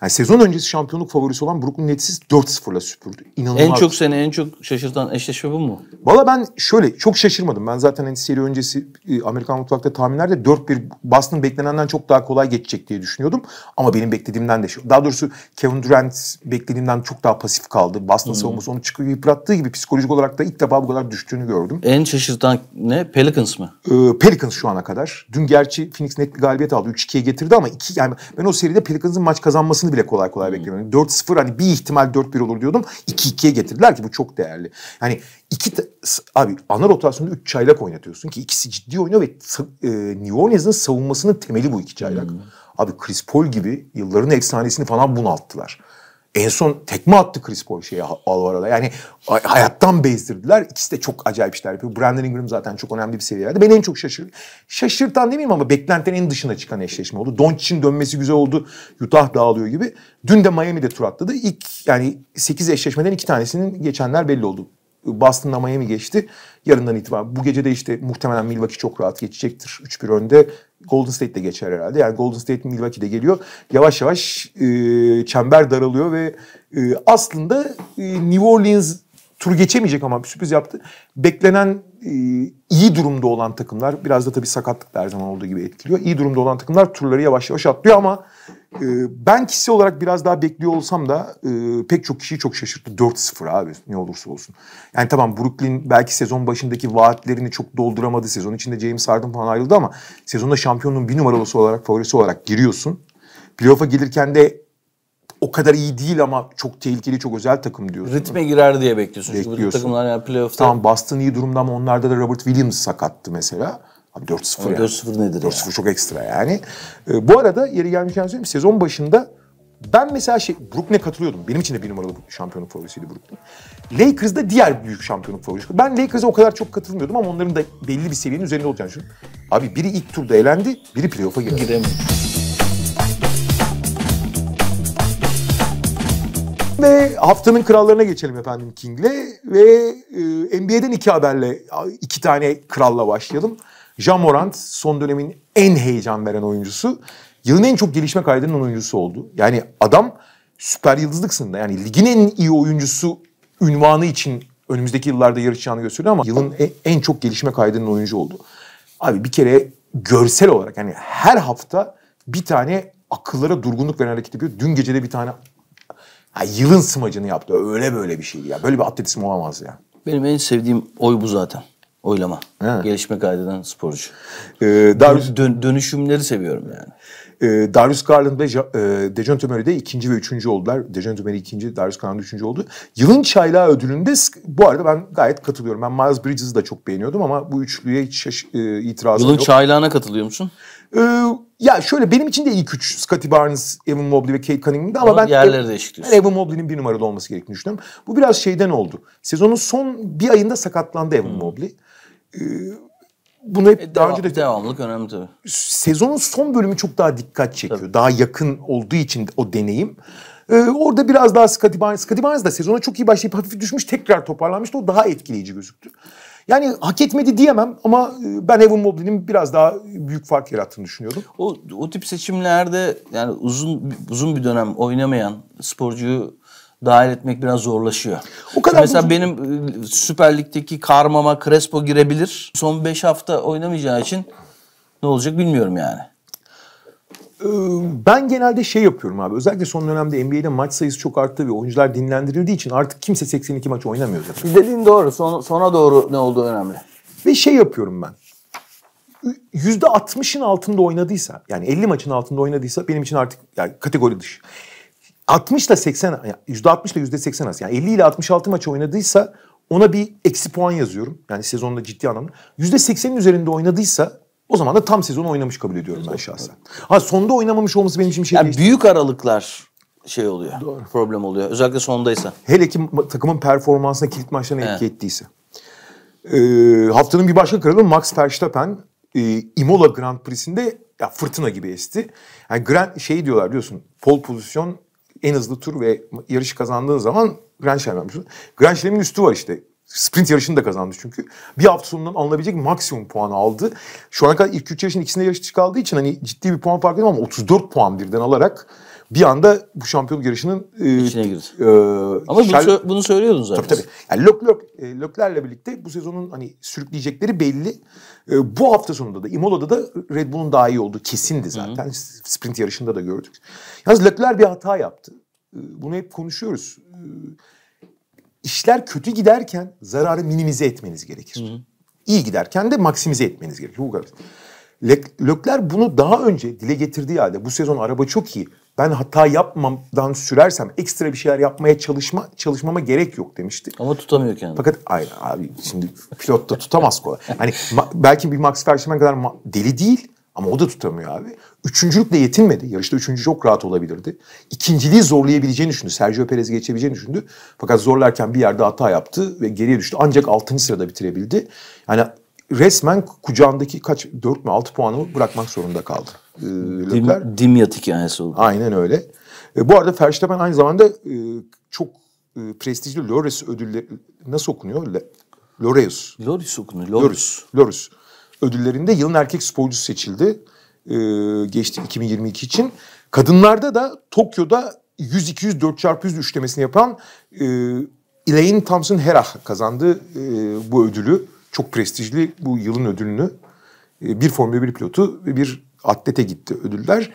A: yani sezon öncesi şampiyonluk favorisi olan Brooklyn Nets'iz 4-0'la süpürdü. İnanılmaz. En çok seni en çok şaşırtan eşleşme bu mu? Valla ben şöyle çok şaşırmadım. Ben zaten hani seri öncesi e, Amerikan Mutfak'ta tahminlerde 4-1 Boston beklenenden çok daha kolay geçecek diye düşünüyordum. Ama benim beklediğimden de daha doğrusu Kevin Durant beklediğimden çok daha pasif kaldı. Boston hmm. savunması onu çıkıyor yıprattığı gibi psikolojik olarak da ilk defa bu kadar düştüğünü gördüm. En şaşırtan ne? Pelicans mı? Ee, Pelicans şu ana kadar. Dün gerçi Phoenix net bir galibiyet aldı. 3-2'ye getirdi ama iki, yani ben o seride Pelicans'ın maç kazanmasını bile kolay kolay hmm. 4-0 hani bir ihtimal 4-1 olur diyordum. 2-2'ye getirdiler ki bu çok değerli. Hani iki abi ana rotasyonda 3 çaylak oynatıyorsun ki ikisi ciddi oynuyor ve e, New Orleans'ın savunmasının temeli bu iki çaylak. Hmm. Abi Chris Paul gibi yılların efsanesini falan bunalttılar. En son tekme attı Chris Paul şeye Alvaro'da. Yani hayattan bezdirdiler. İkisi de çok acayip işler yapıyor. Brandon Ingram zaten çok önemli bir seviyelerde. Beni en çok şaşır şaşırtan demeyeyim ama beklentinin en dışına çıkan eşleşme oldu. Doncic'in dönmesi güzel oldu. Utah dağılıyor gibi. Dün de Miami'de tur atladı. İlk yani 8 eşleşmeden iki tanesinin geçenler belli oldu. Boston'la Miami geçti. Yarından itibaren bu gece de işte muhtemelen Milwaukee çok rahat geçecektir. 3-1 önde. Golden State de geçer herhalde. Yani Golden State Milwaukee'de geliyor. Yavaş yavaş e, çember daralıyor ve e, aslında e, New Orleans tur geçemeyecek ama bir sürpriz yaptı. Beklenen e, iyi durumda olan takımlar biraz da tabii sakatlık da her zaman olduğu gibi etkiliyor. İyi durumda olan takımlar turları yavaş yavaş atlıyor ama e, ben kişisel olarak biraz daha bekliyor olsam da e, pek çok kişiyi çok şaşırttı. 4-0 abi ne olursa olsun. Yani tamam Brooklyn belki sezon başındaki vaatlerini çok dolduramadı. Sezon içinde James Harden falan ayrıldı ama sezonda şampiyonun bir numaralısı olarak favorisi olarak giriyorsun. Playoff'a gelirken de o kadar iyi değil ama çok tehlikeli, çok özel takım diyorsun. Ritme girer diye bekliyorsun. bekliyorsun. Çünkü bu takımlar yani playoff'ta... Tamam Boston iyi durumda ama onlarda da Robert Williams sakattı mesela. Abi 4-0 ama yani. 4-0 nedir 4-0 yani? çok ekstra yani. Ee, bu arada yeri gelmişken söyleyeyim sezon başında ben mesela şey, Brooklyn'e katılıyordum. Benim için de bir numaralı şampiyonluk favorisiydi Brooklyn. Lakers'da diğer büyük şampiyonluk favorisi. Ben Lakers'a o kadar çok katılmıyordum ama onların da belli bir seviyenin üzerinde olacağını düşünüyorum. Abi biri ilk turda elendi, biri playoff'a giremedi. Giremedi. Ve haftanın krallarına geçelim efendim King'le. Ve e, NBA'den iki haberle, iki tane kralla başlayalım. Ja Morant son dönemin en heyecan veren oyuncusu. Yılın en çok gelişme kaydının oyuncusu oldu. Yani adam süper yıldızlık sınırında. Yani ligin en iyi oyuncusu ünvanı için önümüzdeki yıllarda yarışacağını gösteriyor ama yılın e, en çok gelişme kaydının oyuncu oldu. Abi bir kere görsel olarak yani her hafta bir tane akıllara durgunluk veren hareket yapıyor. Dün gece de bir tane Ha, yılın smacını yaptı. Öyle böyle bir şeydi ya. Böyle bir atletizm olamaz ya.
B: Benim en sevdiğim oy bu zaten. Oylama. He. Gelişme kaydeden sporcu. Ee, Darius, dön,
A: dönüşümleri seviyorum yani. E, Darius Garland ve e, Dejounte de ikinci ve üçüncü oldular. Dejounte Murray ikinci, Darius Garland üçüncü oldu. Yılın çaylağı ödülünde bu arada ben gayet katılıyorum. Ben Miles Bridges'ı da çok beğeniyordum ama bu üçlüye hiç şaş- e, itirazım Yılın yok. Yılın çaylağına katılıyor musun? Ee, ya şöyle benim için de ilk üç Scottie Barnes, Evan Mobley ve Kate Cunningham'dı ama, ama ben, yerleri değişik diyorsun. ben Evan Mobley'nin bir numaralı olması gerektiğini düşünüyorum. Bu biraz şeyden oldu. Sezonun son bir ayında sakatlandı Evan hmm. Mobley. Ee, bunu hep e, daha önce
B: de... devamlık önemli tabii.
A: Sezonun son bölümü çok daha dikkat çekiyor. Tabii. Daha yakın olduğu için o deneyim. Ee, orada biraz daha Scottie Barnes. Scottie Barnes da sezona çok iyi başlayıp hafif düşmüş tekrar toparlanmıştı. O daha etkileyici gözüktü. Yani hak etmedi diyemem ama e, ben Evan Mobley'nin biraz daha büyük fark
B: yarattığını düşünüyordum. O, o tip seçimlerde yani uzun uzun bir dönem oynamayan sporcuyu dahil etmek biraz zorlaşıyor. O kadar mesela bu... benim e, Süper Lig'deki Karmama, Crespo girebilir. Son 5 hafta oynamayacağı için ne olacak
A: bilmiyorum yani. Ee, ben genelde şey yapıyorum abi. Özellikle son dönemde NBA'de maç sayısı çok arttı ve oyuncular dinlendirildiği için artık kimse 82 maç oynamıyor zaten. Dediğin doğru. Son, sona doğru ne olduğu önemli. Ve şey yapıyorum ben. %60'ın altında oynadıysa yani 50 maçın altında oynadıysa benim için artık yani kategori dışı. 60 ile 80 yani %60 ile %80 az. Yani 50 ile 66 maç oynadıysa ona bir eksi puan yazıyorum. Yani sezonda ciddi anlamda. %80'in üzerinde oynadıysa o zaman da tam sezon oynamış kabul ediyorum ben şahsen. Ha sonda oynamamış olması benim için bir şey yani değil. Büyük aralıklar şey oluyor. Doğru. Problem oluyor. Özellikle sondaysa. Hele ki takımın performansına kilit maçlarına etki ettiyse. Ee, haftanın bir başka kralı Max Verstappen e, Imola Grand Prix'sinde ya fırtına gibi esti. Yani Grand şey diyorlar diyorsun. Pol pozisyon en hızlı tur ve yarışı kazandığın zaman Grand Slam Grand Slam'in üstü var işte. Sprint yarışını da kazandı çünkü. Bir hafta sonundan alınabilecek maksimum puanı aldı. Şu ana kadar ilk üç yarışın ikisinde yarışçı kaldığı için hani ciddi bir puan farkı ama 34 puan birden alarak bir anda bu şampiyonluk yarışının e, içine girdi. E, ama şal... bunu, söylüyordun zaten. Tabii tabii. Yani Lok Lok e, Loklerle birlikte bu sezonun hani sürükleyecekleri belli. E, bu hafta sonunda da Imola'da da Red Bull'un daha iyi olduğu kesindi zaten. Hı-hı. Sprint yarışında da gördük. Yalnız Lokler bir hata yaptı. E, bunu hep konuşuyoruz. E, işler kötü giderken zararı minimize etmeniz gerekir. Hı İyi giderken de maksimize etmeniz gerekir. Bu kadar. Lökler bunu daha önce dile getirdiği halde bu sezon araba çok iyi. Ben hata yapmadan sürersem ekstra bir şeyler yapmaya çalışma çalışmama gerek yok demişti. Ama tutamıyor kendini. Fakat ay abi şimdi pilot da tutamaz kolay. Hani belki bir Max Verstappen kadar deli değil ama o da tutamıyor abi. Üçüncülükle yetinmedi. Yarışta üçüncü çok rahat olabilirdi. İkinciliği zorlayabileceğini düşündü. Sergio Perez'i geçebileceğini düşündü. Fakat zorlarken bir yerde hata yaptı ve geriye düştü. Ancak altıncı sırada bitirebildi. Yani resmen kucağındaki kaç dört mü altı puanı bırakmak zorunda kaldı. Ee, dim, Lökler. hikayesi oldu. Aynen öyle. E, bu arada Verstappen aynı zamanda e, çok e, prestijli Lores ödülleri nasıl okunuyor? Le, Loreus. okunuyor. Loreus. Loreus. Ödüllerinde yılın erkek sporcusu seçildi e, geçtik 2022 için. Kadınlarda da Tokyo'da 100-200 4x100 üçlemesini yapan e, Elaine Thompson Herah kazandı e, bu ödülü. Çok prestijli bu yılın ödülünü. E, bir Formula 1 pilotu ve bir atlete gitti ödüller.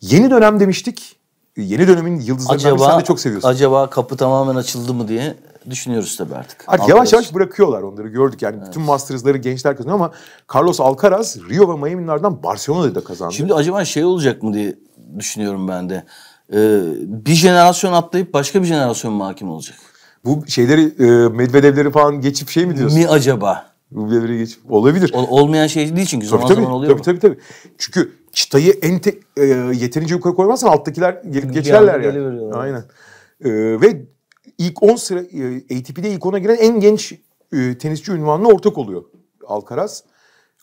A: Yeni dönem demiştik. E, yeni dönemin yıldızlarından acaba, sen de çok seviyorsun.
B: Acaba kapı tamamen açıldı mı diye düşünüyoruz tabii artık. Artık yavaş yavaş
A: bırakıyorlar onları gördük. Yani evet. bütün Masters'ları gençler kazanıyor ama Carlos Alcaraz Rio ve Miami'nin ardından Barcelona'da da kazandı. Şimdi
B: acaba şey olacak mı diye
A: düşünüyorum ben de. Ee, bir jenerasyon
B: atlayıp başka bir jenerasyon mu hakim olacak? Bu şeyleri e, Medvedev'leri falan geçip şey mi diyorsun? Mi acaba? Rubleleri geçip olabilir. Ol, olmayan şey değil çünkü zaman tabii, zaman oluyor. Tabii bu.
A: tabii tabii. Çünkü çıtayı en tek e, yeterince yukarı koymazsan alttakiler gelip geçerler yani. Aynen. E, ve ilk 10 sıra e, ATP'de ilk 10'a giren en genç e, tenisçi ünvanına ortak oluyor Alcaraz.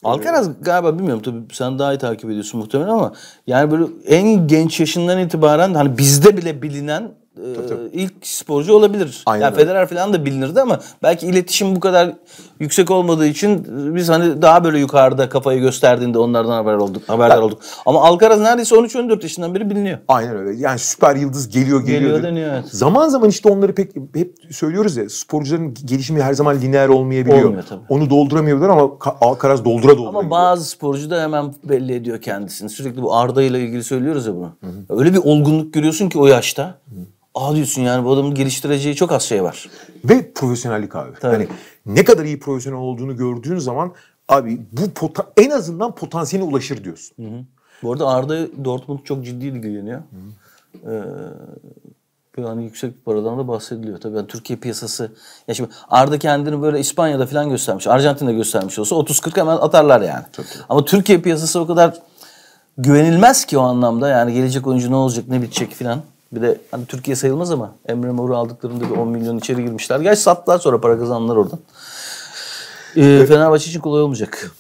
A: E, Alcaraz galiba bilmiyorum tabii sen daha iyi takip
B: ediyorsun muhtemelen ama yani böyle en genç yaşından itibaren hani bizde bile bilinen tabii, tabii. ilk sporcu olabilir. Aynen yani öyle. Federer falan da bilinirdi ama belki iletişim bu kadar yüksek olmadığı için biz hani daha böyle yukarıda kafayı gösterdiğinde onlardan haber olduk, haberdar ben, olduk. Ama Alcaraz neredeyse 13-14 yaşından beri biliniyor. Aynen öyle. Yani süper yıldız geliyor geliyor. Geliyor deniyor evet.
A: Zaman zaman işte onları pek hep söylüyoruz ya sporcuların gelişimi her zaman lineer olmayabiliyor. Olmuyor tabii. Onu dolduramıyorlar ama Alcaraz doldura doldura. Ama
B: gidiyor. bazı sporcu da hemen belli ediyor kendisini. Sürekli bu Arda ile ilgili söylüyoruz ya bunu. Hı hı. Öyle bir olgunluk görüyorsun ki o yaşta. Hı.
A: Aa diyorsun yani bu adamın geliştireceği çok az şey var. Ve profesyonellik abi. Tabii. Yani ne kadar iyi profesyonel olduğunu gördüğün zaman abi bu en azından potansiyeline ulaşır diyorsun. Hı hı. Bu arada Arda Dortmund çok ciddi ilgileniyor. Hı.
B: Ee, yani yüksek bir paradan da bahsediliyor. Tabii yani Türkiye piyasası. Ya şimdi Arda kendini böyle İspanya'da falan göstermiş. Arjantin'de göstermiş olsa 30-40 hemen atarlar yani. Tabii. Ama Türkiye piyasası o kadar güvenilmez ki o anlamda. Yani gelecek oyuncu ne olacak ne bitecek filan. Bir de hani Türkiye sayılmaz ama Emre Mor'u aldıklarında bir 10 milyon içeri girmişler. Gerçi sattılar sonra para kazandılar oradan.
A: Ee, Fenerbahçe için kolay olmayacak.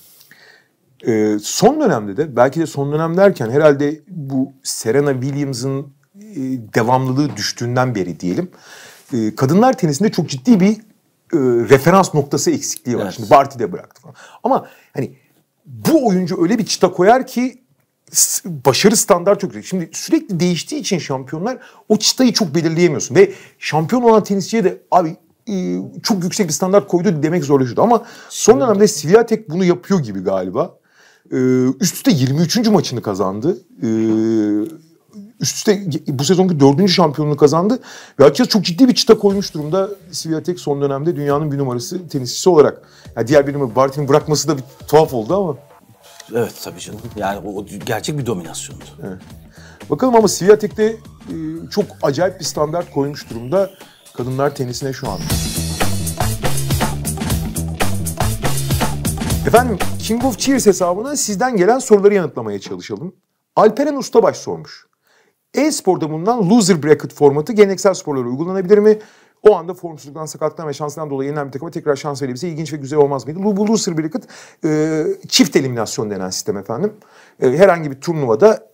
A: Ee, son dönemde de belki de son dönem derken herhalde bu Serena Williams'ın e, devamlılığı düştüğünden beri diyelim. E, kadınlar tenisinde çok ciddi bir e, referans noktası eksikliği var. Evet. Şimdi Barty de bıraktı falan. Ama hani bu oyuncu öyle bir çıta koyar ki başarı standart çok yüksek. Şimdi sürekli değiştiği için şampiyonlar o çıtayı çok belirleyemiyorsun. Ve şampiyon olan tenisçiye de abi e, çok yüksek bir standart koydu demek zorlaşıyordu. Ama son dönemde Sviatek bunu yapıyor gibi galiba. E, üst üste 23. maçını kazandı. E, üst üste bu sezonki 4. şampiyonluğu kazandı. Ve açıkçası çok ciddi bir çıta koymuş durumda Sviatek son dönemde dünyanın bir numarası tenisçisi olarak. Yani diğer birimi Barty'nin bırakması da bir tuhaf oldu ama. Evet tabii canım. Yani o, o gerçek bir dominasyondu. Evet. Bakalım ama Sviatek'te e, çok acayip bir standart koymuş durumda kadınlar tenisine şu anda. Efendim King of Cheers hesabına sizden gelen soruları yanıtlamaya çalışalım. Alperen Ustabaş sormuş. E-sporda bulunan loser bracket formatı geleneksel sporlara uygulanabilir mi? O anda formsuzluktan, sakatlıktan ve şansından dolayı yenilen bir takıma tekrar şans verebilse ilginç ve güzel olmaz mıydı? Bu loser bracket e, çift eliminasyon denen sistem efendim. E, herhangi bir turnuvada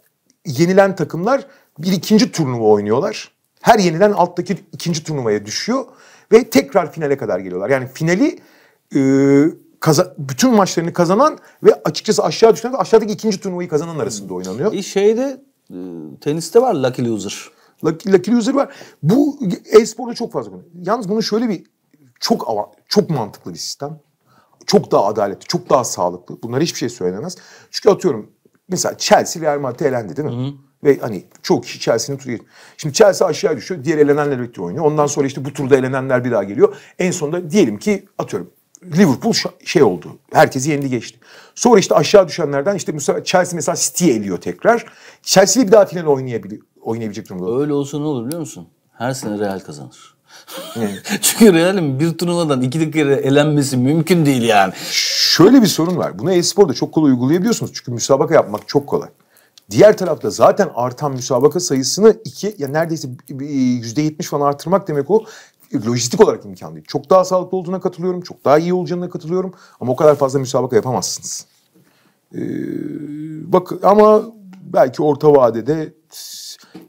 A: yenilen takımlar bir ikinci turnuva oynuyorlar. Her yenilen alttaki ikinci turnuvaya düşüyor ve tekrar finale kadar geliyorlar. Yani finali e, kaza, bütün maçlarını kazanan ve açıkçası aşağı düşen aşağıdaki ikinci turnuvayı kazanan arasında oynanıyor. Bir e, şeyde e, teniste var lucky loser. Lucky Loser var. Bu e-sporda çok fazla konu. Yalnız bunun şöyle bir çok çok mantıklı bir sistem. Çok daha adaletli, çok daha sağlıklı. Bunlar hiçbir şey söylenemez. Çünkü atıyorum mesela Chelsea Real Madrid elendi değil mi? Hı hı. Ve hani çok kişi Chelsea'nin turu Şimdi Chelsea aşağı düşüyor. Diğer elenenler birlikte oynuyor. Ondan sonra işte bu turda elenenler bir daha geliyor. En sonunda diyelim ki atıyorum Liverpool şey oldu. Herkesi yendi geçti. Sonra işte aşağı düşenlerden işte Chelsea mesela City'ye eliyor tekrar. Chelsea bir daha final oynayabiliyor oynayabilecek durumda. Öyle olsa ne olur biliyor musun?
B: Her sene Real kazanır. Çünkü Real'in bir turnuvadan iki kere elenmesi
A: mümkün değil yani. Şöyle bir sorun var. Bunu e-sporda çok kolay uygulayabiliyorsunuz. Çünkü müsabaka yapmak çok kolay. Diğer tarafta zaten artan müsabaka sayısını iki, ya neredeyse yüzde yetmiş falan artırmak demek o lojistik olarak imkan değil. Çok daha sağlıklı olduğuna katılıyorum, çok daha iyi olacağına katılıyorum ama o kadar fazla müsabaka yapamazsınız. Ee, bak ama belki orta vadede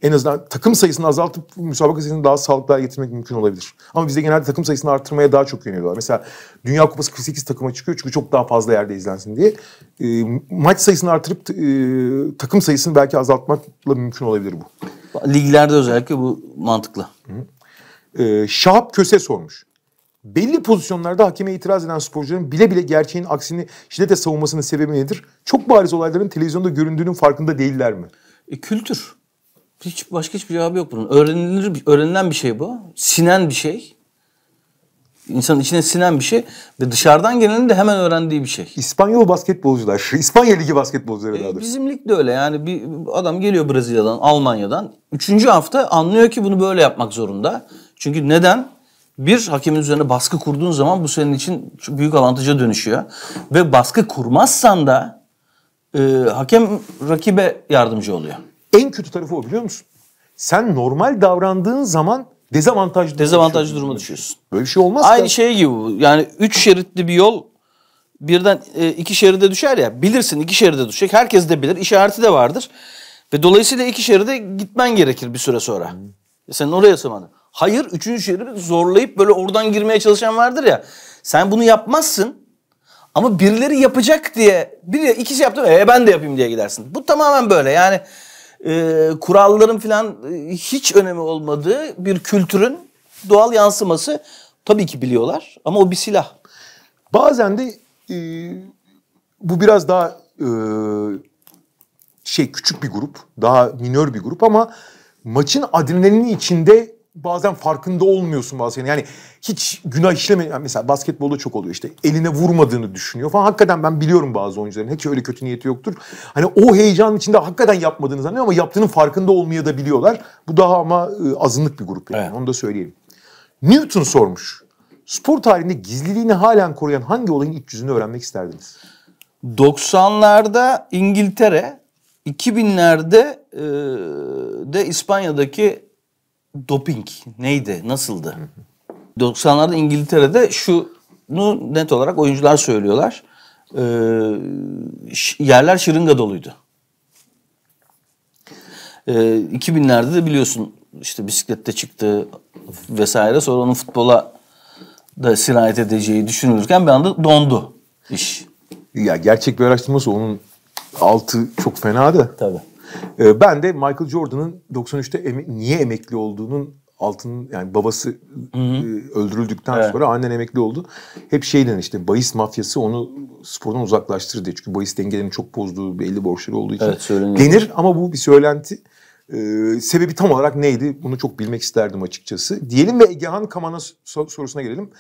A: en azından takım sayısını azaltıp müsabaka sayısını daha sağlıklı hale getirmek mümkün olabilir. Ama bizde genelde takım sayısını artırmaya daha çok yöneliyorlar. Mesela Dünya Kupası 48 takıma çıkıyor çünkü çok daha fazla yerde izlensin diye. E, maç sayısını artırıp e, takım sayısını belki azaltmakla mümkün olabilir bu. Liglerde özellikle bu mantıklı. E, Şahap Köse sormuş belli pozisyonlarda hakeme itiraz eden sporcuların bile bile gerçeğin aksini şiddetle savunmasının sebebi nedir? Çok bariz olayların televizyonda göründüğünün farkında değiller mi? E, kültür.
B: Hiç başka hiçbir cevabı yok bunun. Öğrenilir, öğrenilen bir şey bu. Sinen bir şey. İnsanın içine sinen bir şey ve dışarıdan gelenin de hemen öğrendiği bir şey. İspanyol basketbolcular, İspanya Ligi basketbolcuları e, daha Bizim lig de öyle yani bir adam geliyor Brezilya'dan, Almanya'dan. Üçüncü hafta anlıyor ki bunu böyle yapmak zorunda. Çünkü neden? Bir, hakemin üzerine baskı kurduğun zaman bu senin için büyük avantaja dönüşüyor. Ve baskı kurmazsan da e, hakem rakibe yardımcı oluyor. En kötü tarafı o biliyor musun? Sen normal davrandığın zaman dezavantajlı dezavantajlı duruma düşüyorsun. Böyle bir şey olmaz. Aynı da. şey gibi Yani üç şeritli bir yol birden e, iki şeride düşer ya. Bilirsin iki şeride düşecek. Herkes de bilir. İşareti de vardır. Ve dolayısıyla iki şeride gitmen gerekir bir süre sonra. Hmm. Sen oraya sığmadın. Hayır üçüncü şeridi zorlayıp böyle oradan girmeye çalışan vardır ya. Sen bunu yapmazsın. Ama birileri yapacak diye, biri ikisi şey yaptı, mı? e ben de yapayım diye gidersin. Bu tamamen böyle yani e, kuralların filan e, hiç önemi olmadığı bir kültürün doğal yansıması tabii ki biliyorlar ama o bir silah.
A: Bazen de e, bu biraz daha e, şey küçük bir grup, daha minör bir grup ama maçın adrenalini içinde bazen farkında olmuyorsun bazen. Yani hiç günah işleme yani mesela basketbolda çok oluyor işte. Eline vurmadığını düşünüyor falan. Hakikaten ben biliyorum bazı oyuncuların hiç öyle kötü niyeti yoktur. Hani o heyecan içinde hakikaten yapmadığını zannediyor ama yaptığının farkında olmaya da biliyorlar. Bu daha ama e, azınlık bir grup yani. Evet. Onu da söyleyelim. Newton sormuş. Spor tarihinde gizliliğini halen koruyan hangi olayın iç yüzünü öğrenmek isterdiniz? 90'larda İngiltere,
B: 2000'lerde e, de İspanya'daki doping neydi, nasıldı? 90'larda İngiltere'de şunu net olarak oyuncular söylüyorlar. E, yerler şırınga doluydu. E, ee, 2000'lerde de biliyorsun işte bisiklette çıktı vesaire sonra onun futbola da sirayet edeceği düşünülürken bir anda
A: dondu iş. Ya gerçek bir araştırması onun altı çok fena da. Tabii. Ee, ben de Michael Jordan'ın 93'te eme niye emekli olduğunun altının yani babası hı hı. E, öldürüldükten evet. sonra annen emekli oldu. Hep şeyden işte bahis mafyası onu spordan uzaklaştırdı. Çünkü bahis dengelerini çok bozduğu belli borçları olduğu için evet, denir ama bu bir söylenti. Ee, sebebi tam olarak neydi? Bunu çok bilmek isterdim açıkçası. Diyelim ve Egehan Kaman'a sorusuna gelelim.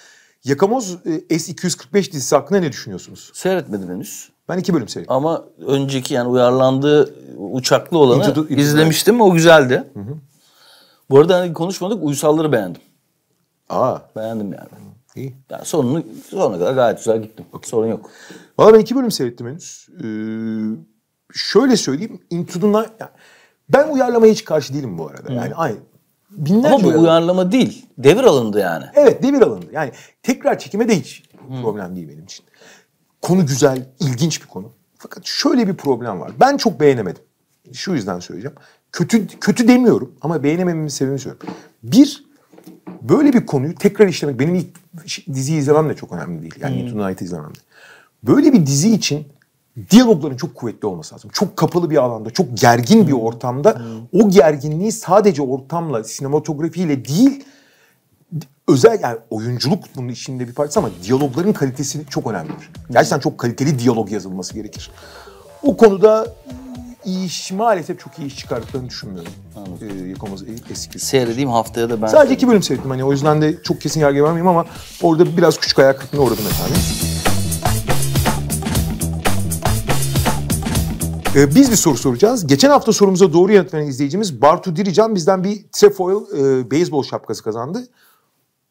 A: Yakamoz e, S245 dizisi hakkında ne düşünüyorsunuz? Seyretmedim henüz. Ben iki bölüm seyrettim. Ama önceki yani uyarlandığı
B: uçaklı olanı İntidu, İntidu. izlemiştim. O güzeldi. Hı hı. Bu arada hani konuşmadık. Uysalları beğendim. Aa. Beğendim yani. Hı. İyi. Yani sonunu, sonuna kadar gayet güzel
A: gittim. Okay. Sorun yok. Valla ben iki bölüm seyrettim henüz. Ee, şöyle söyleyeyim. Into the Night... Yani ben uyarlamaya hiç karşı değilim bu arada. Hı. Yani hmm. aynı. Binlerce Ama bu uyarlama. uyarlama değil. Devir alındı yani. Evet devir alındı. Yani tekrar çekime de hiç Hı. Hmm. problem değil benim için. Konu güzel, ilginç bir konu. Fakat şöyle bir problem var. Ben çok beğenemedim. Şu yüzden söyleyeceğim. Kötü kötü demiyorum ama beğenemememin sebebini söylüyorum. Bir, böyle bir konuyu tekrar işlemek benim ilk dizi izlemem de çok önemli değil. Yani hmm. Tonight'ı izlemem de. Böyle bir dizi için diyalogların çok kuvvetli olması lazım. Çok kapalı bir alanda, çok gergin bir hmm. ortamda hmm. o gerginliği sadece ortamla, sinematografiyle değil özel yani oyunculuk bunun içinde bir parçası ama diyalogların kalitesi çok önemlidir. Gerçekten çok kaliteli diyalog yazılması gerekir. O konuda iyi iş maalesef çok iyi iş çıkardıklarını düşünmüyorum. Ee, eski. Seyredeyim şey. haftaya da ben. Sadece iki bölüm seyrettim hani o yüzden de çok kesin yargı vermeyeyim ama orada biraz küçük ayak kırıklığına uğradım efendim. Ee, biz bir soru soracağız. Geçen hafta sorumuza doğru yanıt veren izleyicimiz Bartu Dirican bizden bir trefoil e, beyzbol şapkası kazandı.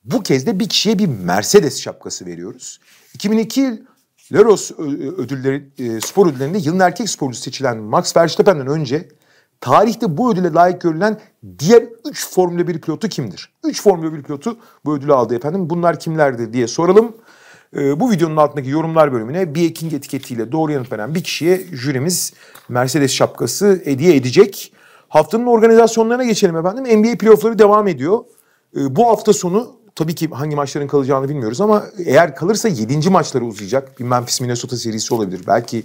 A: Bu kez de bir kişiye bir Mercedes şapkası veriyoruz. 2002 Leros ödülleri, e, spor ödüllerinde yılın erkek sporcusu seçilen Max Verstappen'den önce tarihte bu ödüle layık görülen diğer 3 Formula 1 pilotu kimdir? 3 Formula 1 pilotu bu ödülü aldı efendim. Bunlar kimlerdi diye soralım. E, bu videonun altındaki yorumlar bölümüne bir ekin etiketiyle doğru yanıt veren bir kişiye jürimiz Mercedes şapkası hediye edecek. Haftanın organizasyonlarına geçelim efendim. NBA playoffları devam ediyor. E, bu hafta sonu Tabii ki hangi maçların kalacağını bilmiyoruz ama eğer kalırsa 7. maçları uzayacak. Bir Memphis Minnesota serisi olabilir. Belki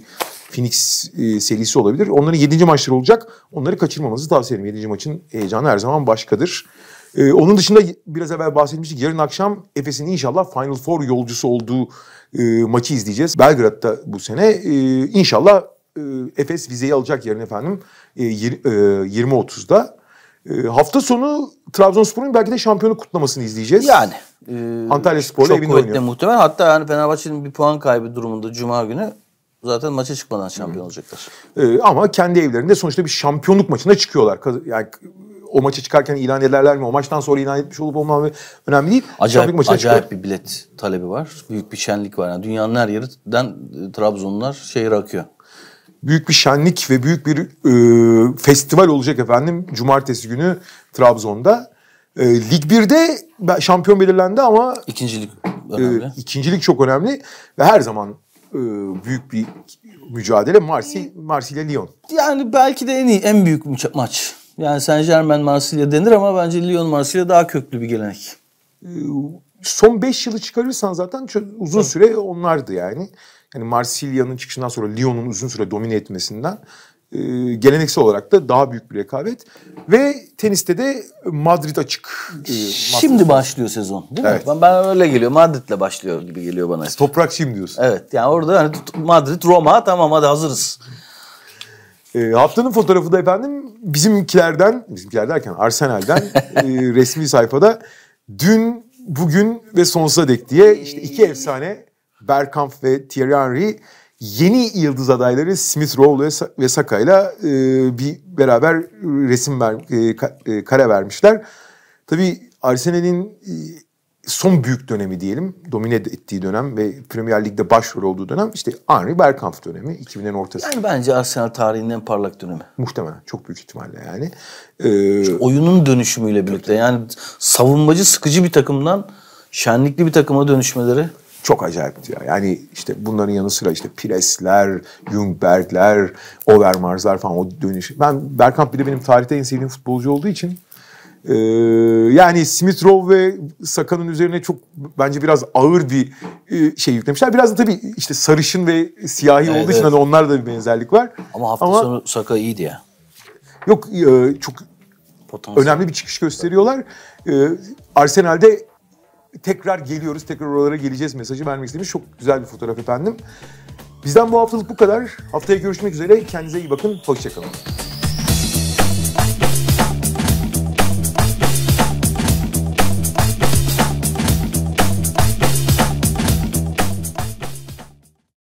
A: Phoenix e, serisi olabilir. Onların 7. maçları olacak. Onları kaçırmamanızı tavsiye ederim. 7. maçın heyecanı her zaman başkadır. Ee, onun dışında biraz evvel bahsetmiştik. Yarın akşam Efes'in inşallah Final Four yolcusu olduğu e, maçı izleyeceğiz. Belgrad'da bu sene. E, inşallah e, Efes vizeyi alacak yarın efendim e, e, 20.30'da. Ee, hafta sonu Trabzonspor'un belki de şampiyonu kutlamasını izleyeceğiz. Yani. E, Antalya Spor'la evinde oynuyor. Çok
B: muhtemel. Hatta yani Fenerbahçe'nin bir
A: puan kaybı durumunda Cuma günü zaten maça çıkmadan şampiyon olacaklar. E, ama kendi evlerinde sonuçta bir şampiyonluk maçına çıkıyorlar. Yani o maça çıkarken ilan ederler mi? O maçtan sonra ilan etmiş olup olmamı önemli değil. Acayip, acayip çıkıyor.
B: bir bilet talebi var. Büyük bir şenlik var. Yani
A: dünyanın her yerinden e, Trabzonlar şehir akıyor büyük bir şenlik ve büyük bir e, festival olacak efendim cumartesi günü Trabzon'da. E, Lig 1'de şampiyon belirlendi ama ikincilik e, önemli. E, ikincilik çok önemli ve her zaman e, büyük bir mücadele Marsi Marsilya Lyon. Yani
B: belki de en iyi en büyük maç. Yani Saint Germain Marsilya denir ama bence Lyon Marsilya daha
A: köklü bir gelenek. E, son 5 yılı çıkarırsan zaten çok uzun süre onlardı yani hani Marsilya'nın çıkışından sonra Lyon'un uzun süre domine etmesinden e, geleneksel olarak da daha büyük bir rekabet ve teniste de Madrid açık. E, şimdi başlıyor sezon değil evet. mi? Ben, ben öyle geliyor. Madrid'le başlıyor gibi geliyor bana. Toprak şimdi diyorsun. Evet. Yani orada hani Madrid, Roma tamam hadi hazırız. E, haftanın fotoğrafı da efendim bizimkilerden, bizimkiler derken Arsenal'den e, resmi sayfada dün, bugün ve sonsuza dek diye işte iki efsane Bergkamp ve Thierry Henry yeni yıldız adayları Smith Rowe ve Saka'yla ile e, bir beraber resim ver, e, e kare vermişler. Tabii Arsenal'in e, son büyük dönemi diyelim, domine ettiği dönem ve Premier Lig'de başrol olduğu dönem işte Henry Bergkamp dönemi 2000'lerin ortası. Yani
B: bence Arsenal tarihinin en parlak dönemi. Muhtemelen çok büyük ihtimalle yani. Ee, oyunun dönüşümüyle birlikte yani
A: savunmacı sıkıcı bir takımdan şenlikli bir takıma dönüşmeleri. Çok acayip diyor. Yani işte bunların yanı sıra işte Piresler, Jungbergler, Overmarslar falan o dönüş. Ben Bergkamp bir de benim tarihte en sevdiğim futbolcu olduğu için ee, yani Smith Rowe ve Saka'nın üzerine çok bence biraz ağır bir e, şey yüklemişler. Biraz da tabii işte sarışın ve siyahi evet, olduğu için evet. hani onlar da bir benzerlik var. Ama hafta Ama, sonu Saka iyiydi ya. Yok e, çok Potansiyel. önemli bir çıkış gösteriyorlar. E, Arsenal'de tekrar geliyoruz, tekrar oralara geleceğiz mesajı vermek istemiş. Çok güzel bir fotoğraf efendim. Bizden bu haftalık bu kadar. Haftaya görüşmek üzere. Kendinize iyi bakın. Hoşçakalın.